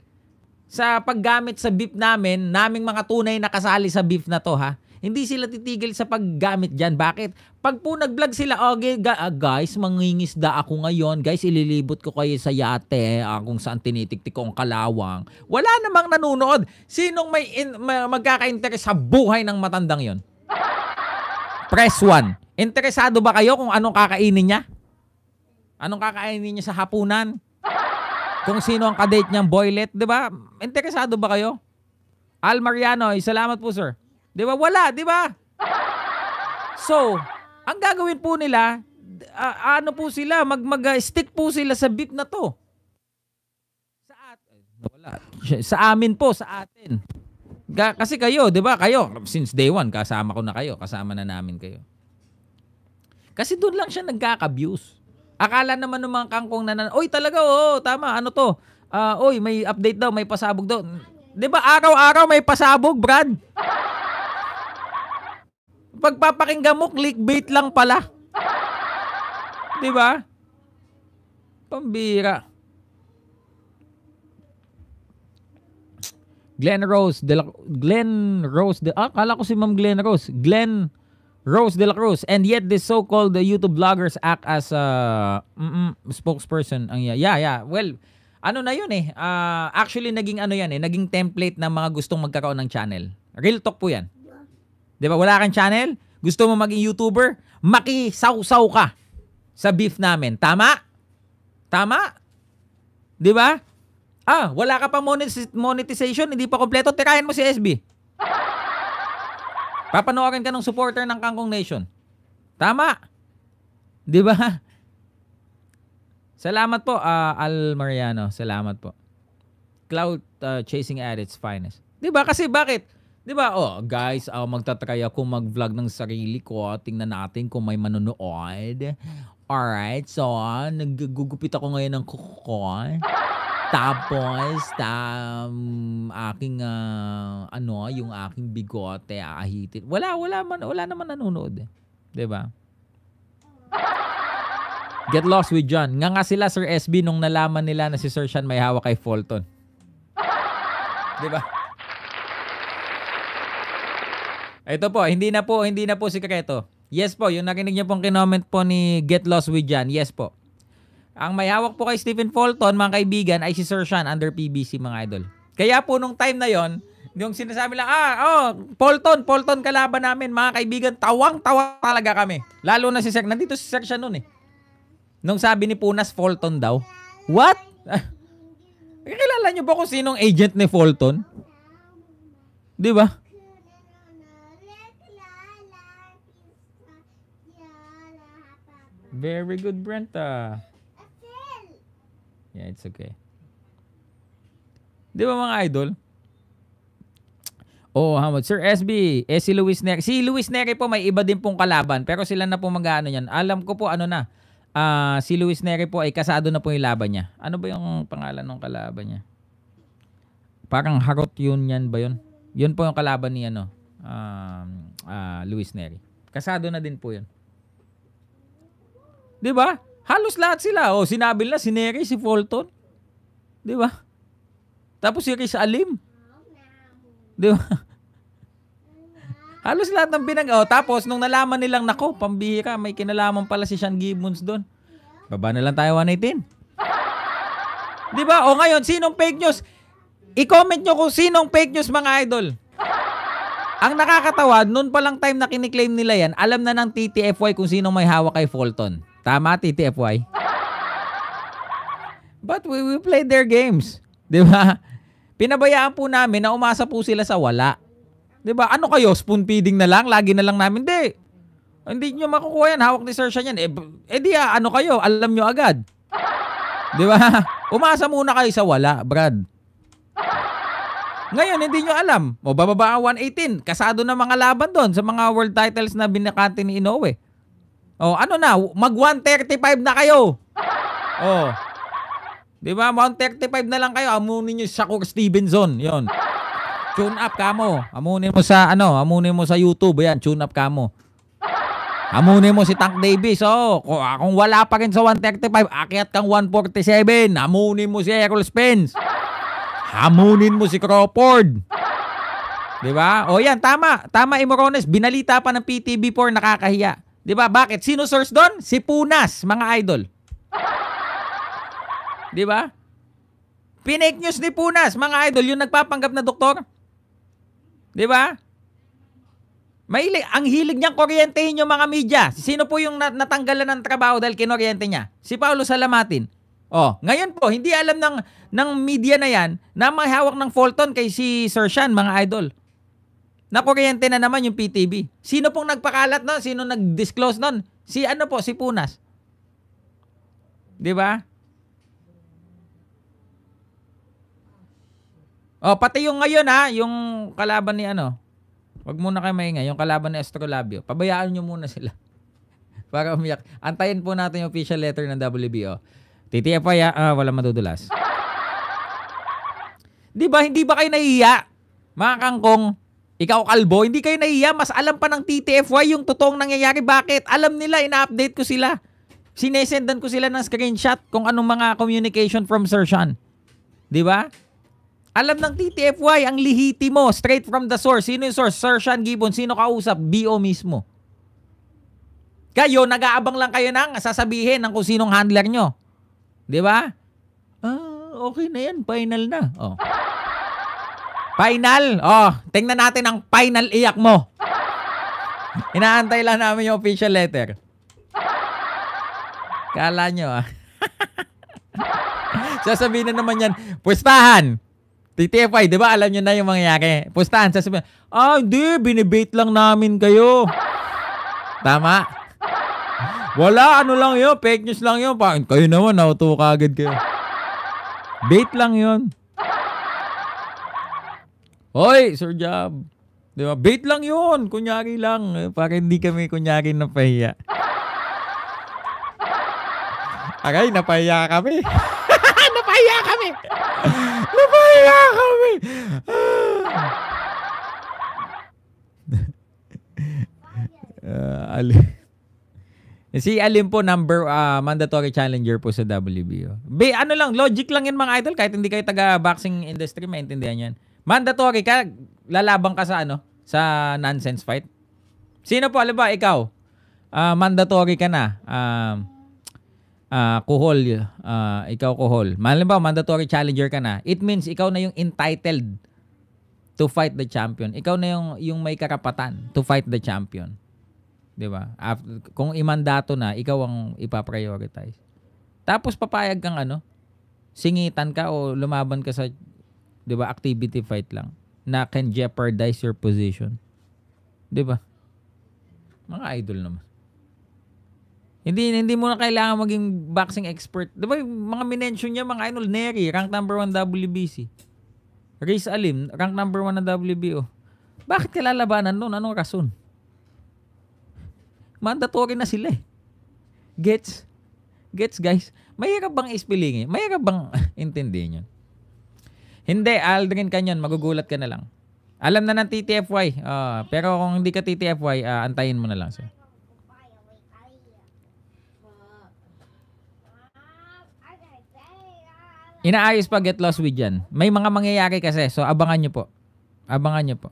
sa paggamit sa beef namin, naming mga tunay na kasali sa beef na to ha. Hindi sila titigil sa paggamit diyan. Bakit? Pag po nag-vlog sila, okay, ga- uh, guys, mangingisda ako ngayon. Guys, ililibot ko kayo sa yate uh, kung saan tinitiktik ko ang kalawang. Wala namang nanonood. Sinong may, in- may magkaka-interest sa buhay ng matandang yon? Press 1. Interesado ba kayo kung anong kakainin niya? Anong kakainin niya sa hapunan? kung sino ang kadate niyang boylet, di ba? Interesado ba kayo? Al Mariano, salamat po sir. Di ba? Wala, di ba? So, ang gagawin po nila, uh, ano po sila, mag, mag-stick po sila sa beat na to. Sa at wala. Sa amin po, sa atin. Kasi kayo, di ba? Kayo, since day one, kasama ko na kayo. Kasama na namin kayo. Kasi doon lang siya nagkaka-abuse. Akala naman ng mga kangkong nanan, oy talaga, oh, tama, ano to? Uh, oy, may update daw, may pasabog daw. 'Di ba araw-araw may pasabog, Brad? Pagpapakinggan mo, clickbait lang pala. 'Di ba? Pambira. Glenn Rose, de la, Glenn Rose, de, ah, kala ko si Ma'am Glenn Rose. Glenn Rose De La Cruz. And yet, this so-called YouTube vloggers act as a uh, spokesperson. Ang yeah, yeah, yeah. Well, ano na yun eh. Uh, actually, naging ano yan eh. Naging template ng mga gustong magkakaroon ng channel. Real talk po yan. Di ba? Wala kang channel? Gusto mo maging YouTuber? Makisawsaw ka sa beef namin. Tama? Tama? Di ba? Ah, wala ka pang monetization, hindi pa kompleto. tirahin mo si SB. Papanoorin ka ng supporter ng Kangkong Nation. Tama. 'Di ba? Salamat po uh, Al Mariano. Salamat po. Cloud uh, ah, chasing at its finest. 'Di ba? Kasi bakit? 'Di ba? Oh, guys, uh, magtatry ako mag-vlog ng sarili ko. Tingnan natin kung may manonood. All right. so uh, nagugupit ako ngayon ng kuko. Tapos, um, aking, uh, ano, yung aking bigote, aahitin. Wala, wala, man, wala naman nanonood. Eh. ba? Diba? Get lost with John. Nga nga sila, Sir SB, nung nalaman nila na si Sir Sean may hawak kay Fulton. Diba? Ito po, hindi na po, hindi na po si Kaketo. Yes po, yung nakinig niyo pong kinoment po ni Get Lost with John. Yes po. Ang may hawak po kay Stephen Fulton, mga kaibigan, ay si Sir Sean under PBC, mga idol. Kaya po nung time na yon, yung sinasabi lang, ah, oh, Fulton, Fulton kalaban namin, mga kaibigan, tawang-tawa talaga kami. Lalo na si Sir, nandito si Sir Sean noon eh. Nung sabi ni Punas, Fulton daw. What? Kakilala niyo ba kung sinong agent ni Fulton? Di ba? Very good, Brenta. Ah. Yeah, it's okay. Di ba mga idol? Oh, how much? Sir SB, eh si Luis Neri. Si Luis Neri po may iba din pong kalaban pero sila na po mag-ano niyan. Alam ko po ano na. Uh, si Luis Neri po ay kasado na po yung laban niya. Ano ba yung pangalan ng kalaban niya? Parang Harot yun yan ba yun? Yun po yung kalaban ni ano, um, uh, Luis Neri. Kasado na din po yun. 'Di ba? Halos lahat sila. O, oh, sinabi na si Neri, si Fulton. Di ba? Tapos si Riz Alim. Di ba? Halos lahat ng pinag... O, oh, tapos nung nalaman nilang, nako, pambihira, may kinalaman pala si Sean Gibbons doon. Baba na lang tayo 118. Di ba? O ngayon, sinong fake news? I-comment nyo kung sinong fake news mga idol. Ang nakakatawa, noon pa lang time na kiniklaim nila yan, alam na ng TTFY kung sino may hawak kay Fulton. Tama, TTFY. But we, we played their games. Di ba? Pinabayaan po namin na umasa po sila sa wala. Di ba? Ano kayo? Spoon feeding na lang? Lagi na lang namin? Hindi. Hindi nyo makukuha yan. Hawak ni Sir yan. Eh, eh di, ah, ano kayo? Alam nyo agad. Di ba? Umasa muna kayo sa wala, Brad. Ngayon, hindi nyo alam. O, bababa 118. Kasado na mga laban doon sa mga world titles na binakante ni Inoue. Oh, ano na, mag 135 na kayo. Oh. 'Di ba? 135 na lang kayo. Amunin niyo sa Cook Stevenson. 'Yon. Tune up kamo. Amunin mo sa ano, amunin mo sa YouTube 'yan, tune up kamo. Amunin mo si Tank Davis, oh. Kung, ah, wala pa rin sa 135, akyat kang 147. Amunin mo si Errol Spence. Amunin mo si Crawford. 'Di ba? Oh, 'yan tama. Tama Imorones, binalita pa ng PTV4 nakakahiya. 'Di ba? Bakit sino source doon? Si Punas, mga idol. 'Di ba? Pinake news ni Punas, mga idol, yung nagpapanggap na doktor. 'Di ba? Mahilig, ang hilig niyang kuryentehin yung mga media. Sino po yung natanggalan ng trabaho dahil kinoryente niya? Si Paolo Salamatin. Oh, ngayon po, hindi alam ng, ng media na yan na may hawak ng Fulton kay si Sir Sean, mga idol. Nakuryente na naman yung PTB. Sino pong nagpakalat noon? Sino nag-disclose noon? Si ano po, si Punas. 'Di ba? Oh, pati yung ngayon ha, yung kalaban ni ano. Wag muna kayo maingay, yung kalaban ni Astrolabio. Pabayaan niyo muna sila. Para umiyak. Antayin po natin yung official letter ng WBO. pa ya, ah, wala madudulas. 'Di ba hindi ba kayo nahiya? Mga kangkong, ikaw, Kalbo, hindi kayo nahiya. Mas alam pa ng TTFY yung totoong nangyayari. Bakit? Alam nila, ina-update ko sila. Sinesendan ko sila ng screenshot kung anong mga communication from Sir Sean. Di ba? Alam ng TTFY, ang lihiti mo, straight from the source. Sino yung source? Sir Sean Gibbon. Sino kausap? BO mismo. Kayo, nag-aabang lang kayo ng sasabihin ng kung sinong handler nyo. Di ba? Ah, okay na yan. Final na. Oh. Final. Oh, tingnan natin ang final iyak mo. Inaantay lang namin yung official letter. Kala nyo ah. sasabihin na naman yan, pustahan. TTFI, di ba? Alam nyo na yung mangyayari. Pustahan, sasabihin, ah, hindi, binibait lang namin kayo. Tama? Wala, ano lang yun, fake news lang yun. Kayo naman, nautuwa agad kayo. Bait lang yun. Hoy, Sir Job. Di ba? Bait lang yun. Kunyari lang. Eh, para hindi kami kunyari na pahiya. Aray, napahiya kami. napahiya kami. napahiya kami. uh, ali. Si Alim po, number uh, mandatory challenger po sa WBO. Be, ano lang, logic lang yan mga idol. Kahit hindi kayo taga-boxing industry, maintindihan yan. Mandatory ka, lalaban ka sa ano, sa nonsense fight. Sino po, alam ba, ikaw, uh, mandatory ka na, um, uh, uh, kuhol, uh, ikaw kuhol. ba, mandatory challenger ka na. It means ikaw na yung entitled to fight the champion. Ikaw na yung, yung may karapatan to fight the champion. 'di ba? Kung imandato na, ikaw ang ipaprioritize. Tapos papayag kang ano, singitan ka o lumaban ka sa 'di ba? Activity fight lang na can jeopardize your position. 'Di ba? Mga idol naman. Hindi hindi mo na kailangan maging boxing expert. 'Di ba? Mga minention niya mga idol Neri, rank number 1 WBC. Riz Alim, rank number 1 ng WBO. Bakit kalalabanan noon? Anong rason? Mandatory na sila eh. Gets? Gets guys? Mahirap bang ispilingin? Mahirap bang intindihin yun? Hindi, Aldrin Canyon, magugulat ka na lang. Alam na ng TTFY. Uh, ah, pero kung hindi ka TTFY, uh, ah, antayin mo na lang sir. Inaayos pa get lost with yan. May mga mangyayari kasi. So abangan nyo po. Abangan nyo po.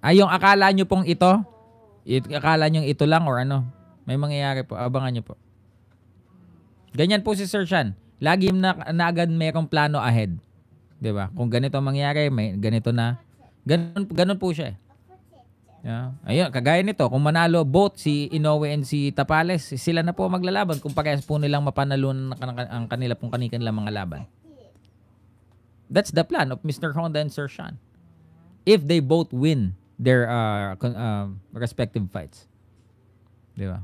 Ay, yung akala nyo pong ito, it, akala nyo ito lang or ano, may mangyayari po. Abangan nyo po. Ganyan po si Sir Shan. Lagi na, na agad mayroong plano ahead. 'Di ba? Kung ganito mangyari, may ganito na. Ganun ganun po siya eh. Yeah. Ayun, kagaya nito, kung manalo both si Inoue and si Tapales, sila na po maglalaban kung parehas po nilang mapanalunan ang kanila pong kanila mga laban. That's the plan of Mr. Honda and Sir Sean. If they both win their uh, uh, respective fights. Di ba?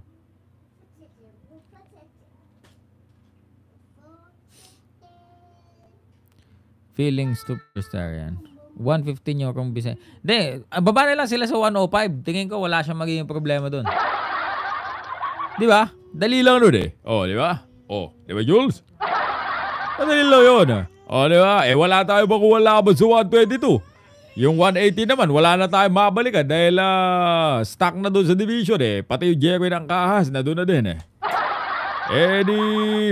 Feeling superstar yan. 115 yung kung bisa. Hindi, ah, baba na lang sila sa 105. Tingin ko wala siyang magiging problema doon. Di ba? Dali lang nun eh. Oh, di ba? Oh, di ba Jules? Dali lang yun. Ah. Oh, di ba? Eh, wala tayo makuha laban sa 122. Yung 180 naman, wala na tayo mabalikan dahil uh, stuck na doon sa division eh. Pati yung Jerry ng Kahas na doon na din eh. Eh di,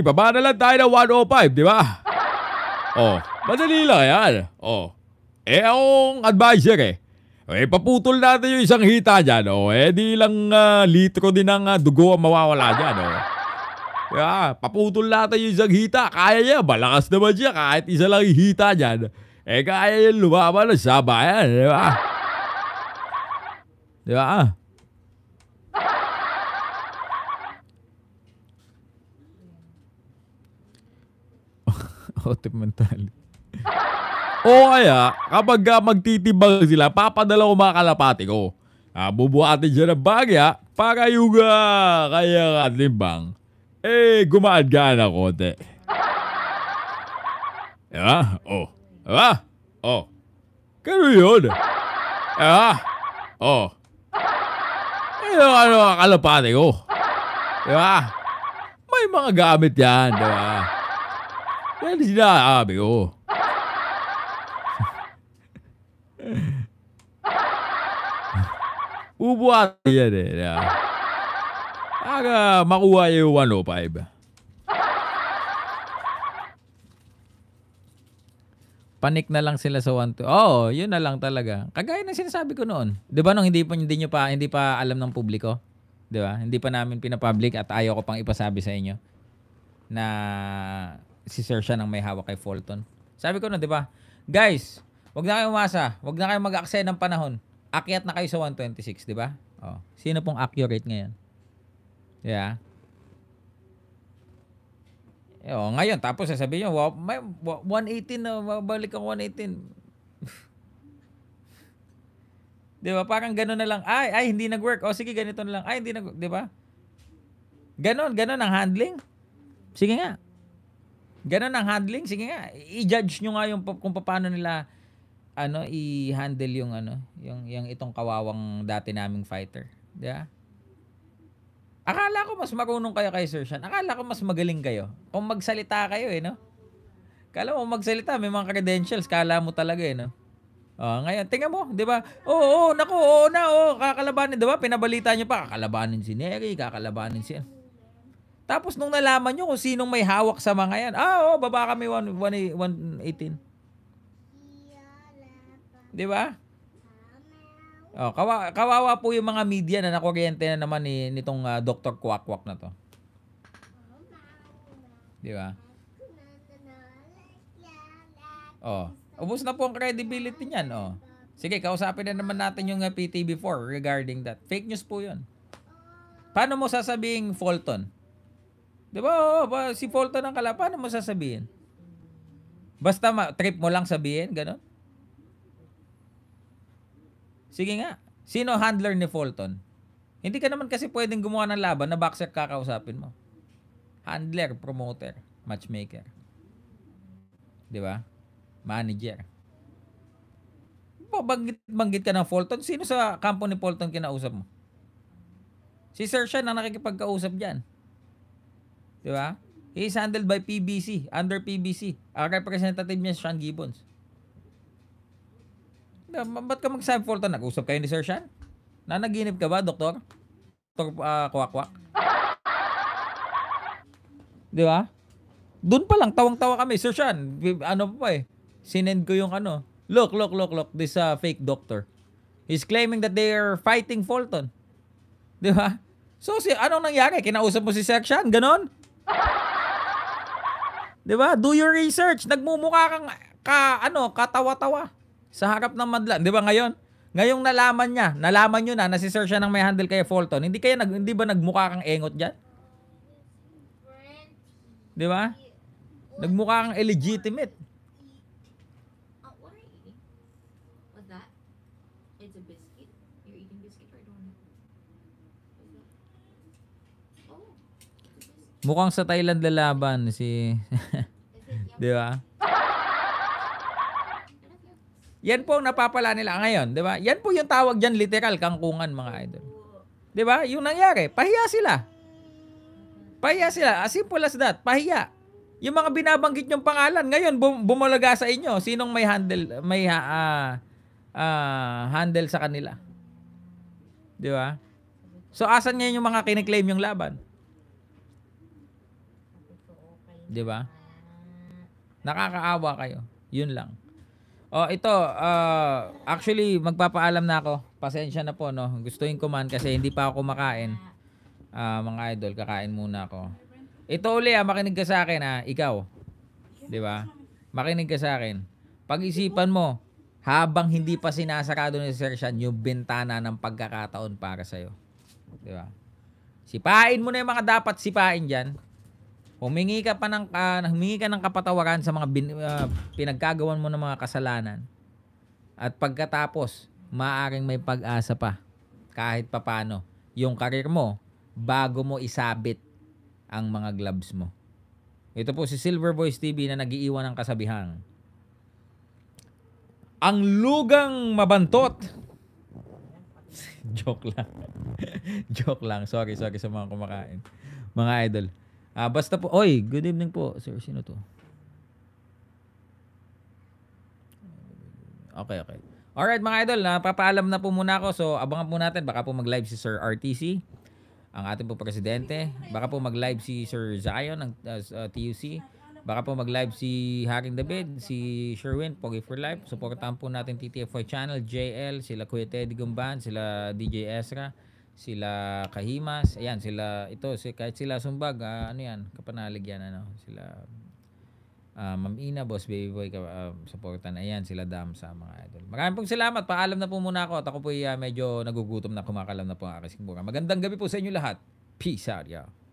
baba na lang tayo ng 105, di ba? Oh, Madali lang yan. Oh. Eh, akong advisor eh. Eh, paputol natin yung isang hita dyan. O, oh. eh, di lang uh, litro din ng uh, ah, dugo ang mawawala dyan. O. Oh. Yeah, paputol natin yung isang hita. Kaya niya. Malakas naman siya. Kahit isa lang yung hita dyan. Eh, kaya niya lumaban sa bayan. Di ba? Di ba? Otte oh, mentality o kaya, kapag magtitibag sila, papadala ko mga kalapati ko. Ah, bubuhatin dyan ang bagya para Kaya uh, kaya limbang. Eh, gumaan ka na konti. Diba? Oh. Diba? Oh. Kano yun? Diba? Oh. Ano ano kalapati ko? Diba? May mga gamit yan, diba? Yan sinasabi ko. Ubuhat yan eh. Yeah. Aga, makuha yung 105. Panik na lang sila sa 1 2. Oh, yun na lang talaga. Kagaya ng sinasabi ko noon. 'Di ba nung hindi pa hindi niyo pa hindi pa alam ng publiko, 'di ba? Hindi pa namin pina-public at ayaw ko pang ipasabi sa inyo na si Sir siya nang may hawak kay Fulton. Sabi ko na, 'di ba? Guys, Huwag na kayo umasa. Huwag na kayo mag-aksaya ng panahon. Akyat na kayo sa 126, di ba? Oh. Sino pong accurate ngayon? Yeah. E, oh, ngayon, tapos sasabihin nyo, wow, may, 118 na, babalik ang 118. di ba? Parang gano'n na lang, ay, ay, hindi nag-work. O, oh, sige, ganito na lang. Ay, hindi nag Di ba? Ganon, ganon ang handling. Sige nga. Ganon ang handling. Sige nga. I-judge nyo nga yung kung paano nila ano i-handle yung ano, yung yung itong kawawang dati naming fighter, 'di ba? Akala ko mas marunong kayo kay Sir Sean. Akala ko mas magaling kayo. Kung magsalita kayo eh, no? Kala mo magsalita, may mga credentials, kala mo talaga eh, no? Oh, ngayon, tingnan mo, 'di ba? Oo, oh, oh, nako, oo oh, na, oh, kakalabanin, 'di ba? Pinabalita niyo pa, kakalabanin si Neri, kakalabanin si ano. Tapos nung nalaman niyo kung sinong may hawak sa mga 'yan, ah, oh, baba kami 1 1 118. Di ba? Oh, kawa, kawawa po yung mga media na nakuryente na naman ni nitong uh, ah, Dr. Kwakwak na to. Di ba? Oh, ubos na po ang credibility niyan, oh. Sige, kausapin na naman natin yung uh, ah, PTB4 regarding that. Fake news po yun. Paano mo sasabihin Fulton? 'Di ba? Oh, si Fulton ang kala, paano mo sasabihin? Basta ma- trip mo lang sabihin, ganun? Sige nga. Sino handler ni Fulton? Hindi ka naman kasi pwedeng gumawa ng laban na boxer kakausapin mo. Handler, promoter, matchmaker. 'Di ba? Manager. Babanggit-banggit ka ng Fulton. Sino sa kampo ni Fulton kinausap mo? Si Sir siya ang nakikipagkausap diyan. 'Di ba? He is handled by PBC, under PBC. Ang representative niya Sean Gibbons. Ah, ba't ka magsabi for ta? Nag-usap kayo ni Sir Sean? Nanaginip ka ba, Doktor? Doktor uh, Kwak-Kwak? Di ba? Doon pa lang, tawang-tawa kami. Sir Sean, ano pa eh. Sinend ko yung ano. Look, look, look, look. This uh, fake doctor. He's claiming that they are fighting Fulton. Di ba? So, si, anong nangyari? Kinausap mo si Sir Sean? Ganon? Di ba? Do your research. Nagmumukha kang ka ano, katawa-tawa. Sa harap ng madla. Di ba ngayon? Ngayong nalaman niya, nalaman niyo na na si Sir siya ng may handle kay Fulton. Hindi kaya nag, hindi ba nagmukha kang engot diyan? Di ba? Nagmukha kang illegitimate. Mukhang sa Thailand lalaban si... Di ba? Yan po ang napapala nila ngayon, 'di ba? Yan po yung tawag diyan literal kangkungan mga idol. 'Di ba? Yung nangyari, pahiya sila. Pahiya sila. As simple as that. Pahiya. Yung mga binabanggit yung pangalan, ngayon bum- bumalaga sa inyo. Sinong may handle, may uh, uh, handle sa kanila? Di ba? So, asan ngayon yung mga kiniklaim yung laban? Di ba? Nakakaawa kayo. Yun lang. Oh, ito, uh, actually, magpapaalam na ako. Pasensya na po, no? Gusto ko man kasi hindi pa ako kumakain. Uh, mga idol, kakain muna ako. Ito uli, ha, ah, makinig ka sa akin, ha? Ikaw. Di ba? Makinig ka sa akin. Pag-isipan mo, habang hindi pa sinasarado ni Sir Sean, yung bintana ng pagkakataon para sa'yo. Di ba? Sipain mo na yung mga dapat sipain dyan. Humingi ka pa ng uh, humingi ka ng kapatawaran sa mga bin, uh, pinagkagawan mo ng mga kasalanan. At pagkatapos, maaring may pag-asa pa kahit papano yung karir mo bago mo isabit ang mga gloves mo. Ito po si Silver Voice TV na nagiiwan ng kasabihan Ang lugang mabantot. Joke lang. Joke lang. Sorry, sorry sa mga kumakain. Mga idol. Ah, basta po, oy, good evening po, sir. Sino to? Okay, okay. Alright mga idol, napapaalam na po muna ako. So abangan po natin, baka po mag-live si Sir RTC, ang ating po presidente. Baka po mag-live si Sir Zion, ng uh, uh TUC. Baka po mag-live si Haring David, si Sherwin, Pogi for Life. Supportahan po natin TTFY channel, JL, sila Kuya Teddy Gumban, sila DJ Ezra sila Kahimas, ayan sila ito si kahit sila Sumbag, uh, ano yan, kapanalig yan ano, sila uh, Ma'am Ina, Boss Baby Boy, uh, supportan. Ayan, sila dam sa mga idol. Maraming pong salamat. Paalam na po muna ako. At ako po uh, medyo nagugutom na kumakalam na po ang aking Magandang gabi po sa inyo lahat. Peace out, y'all.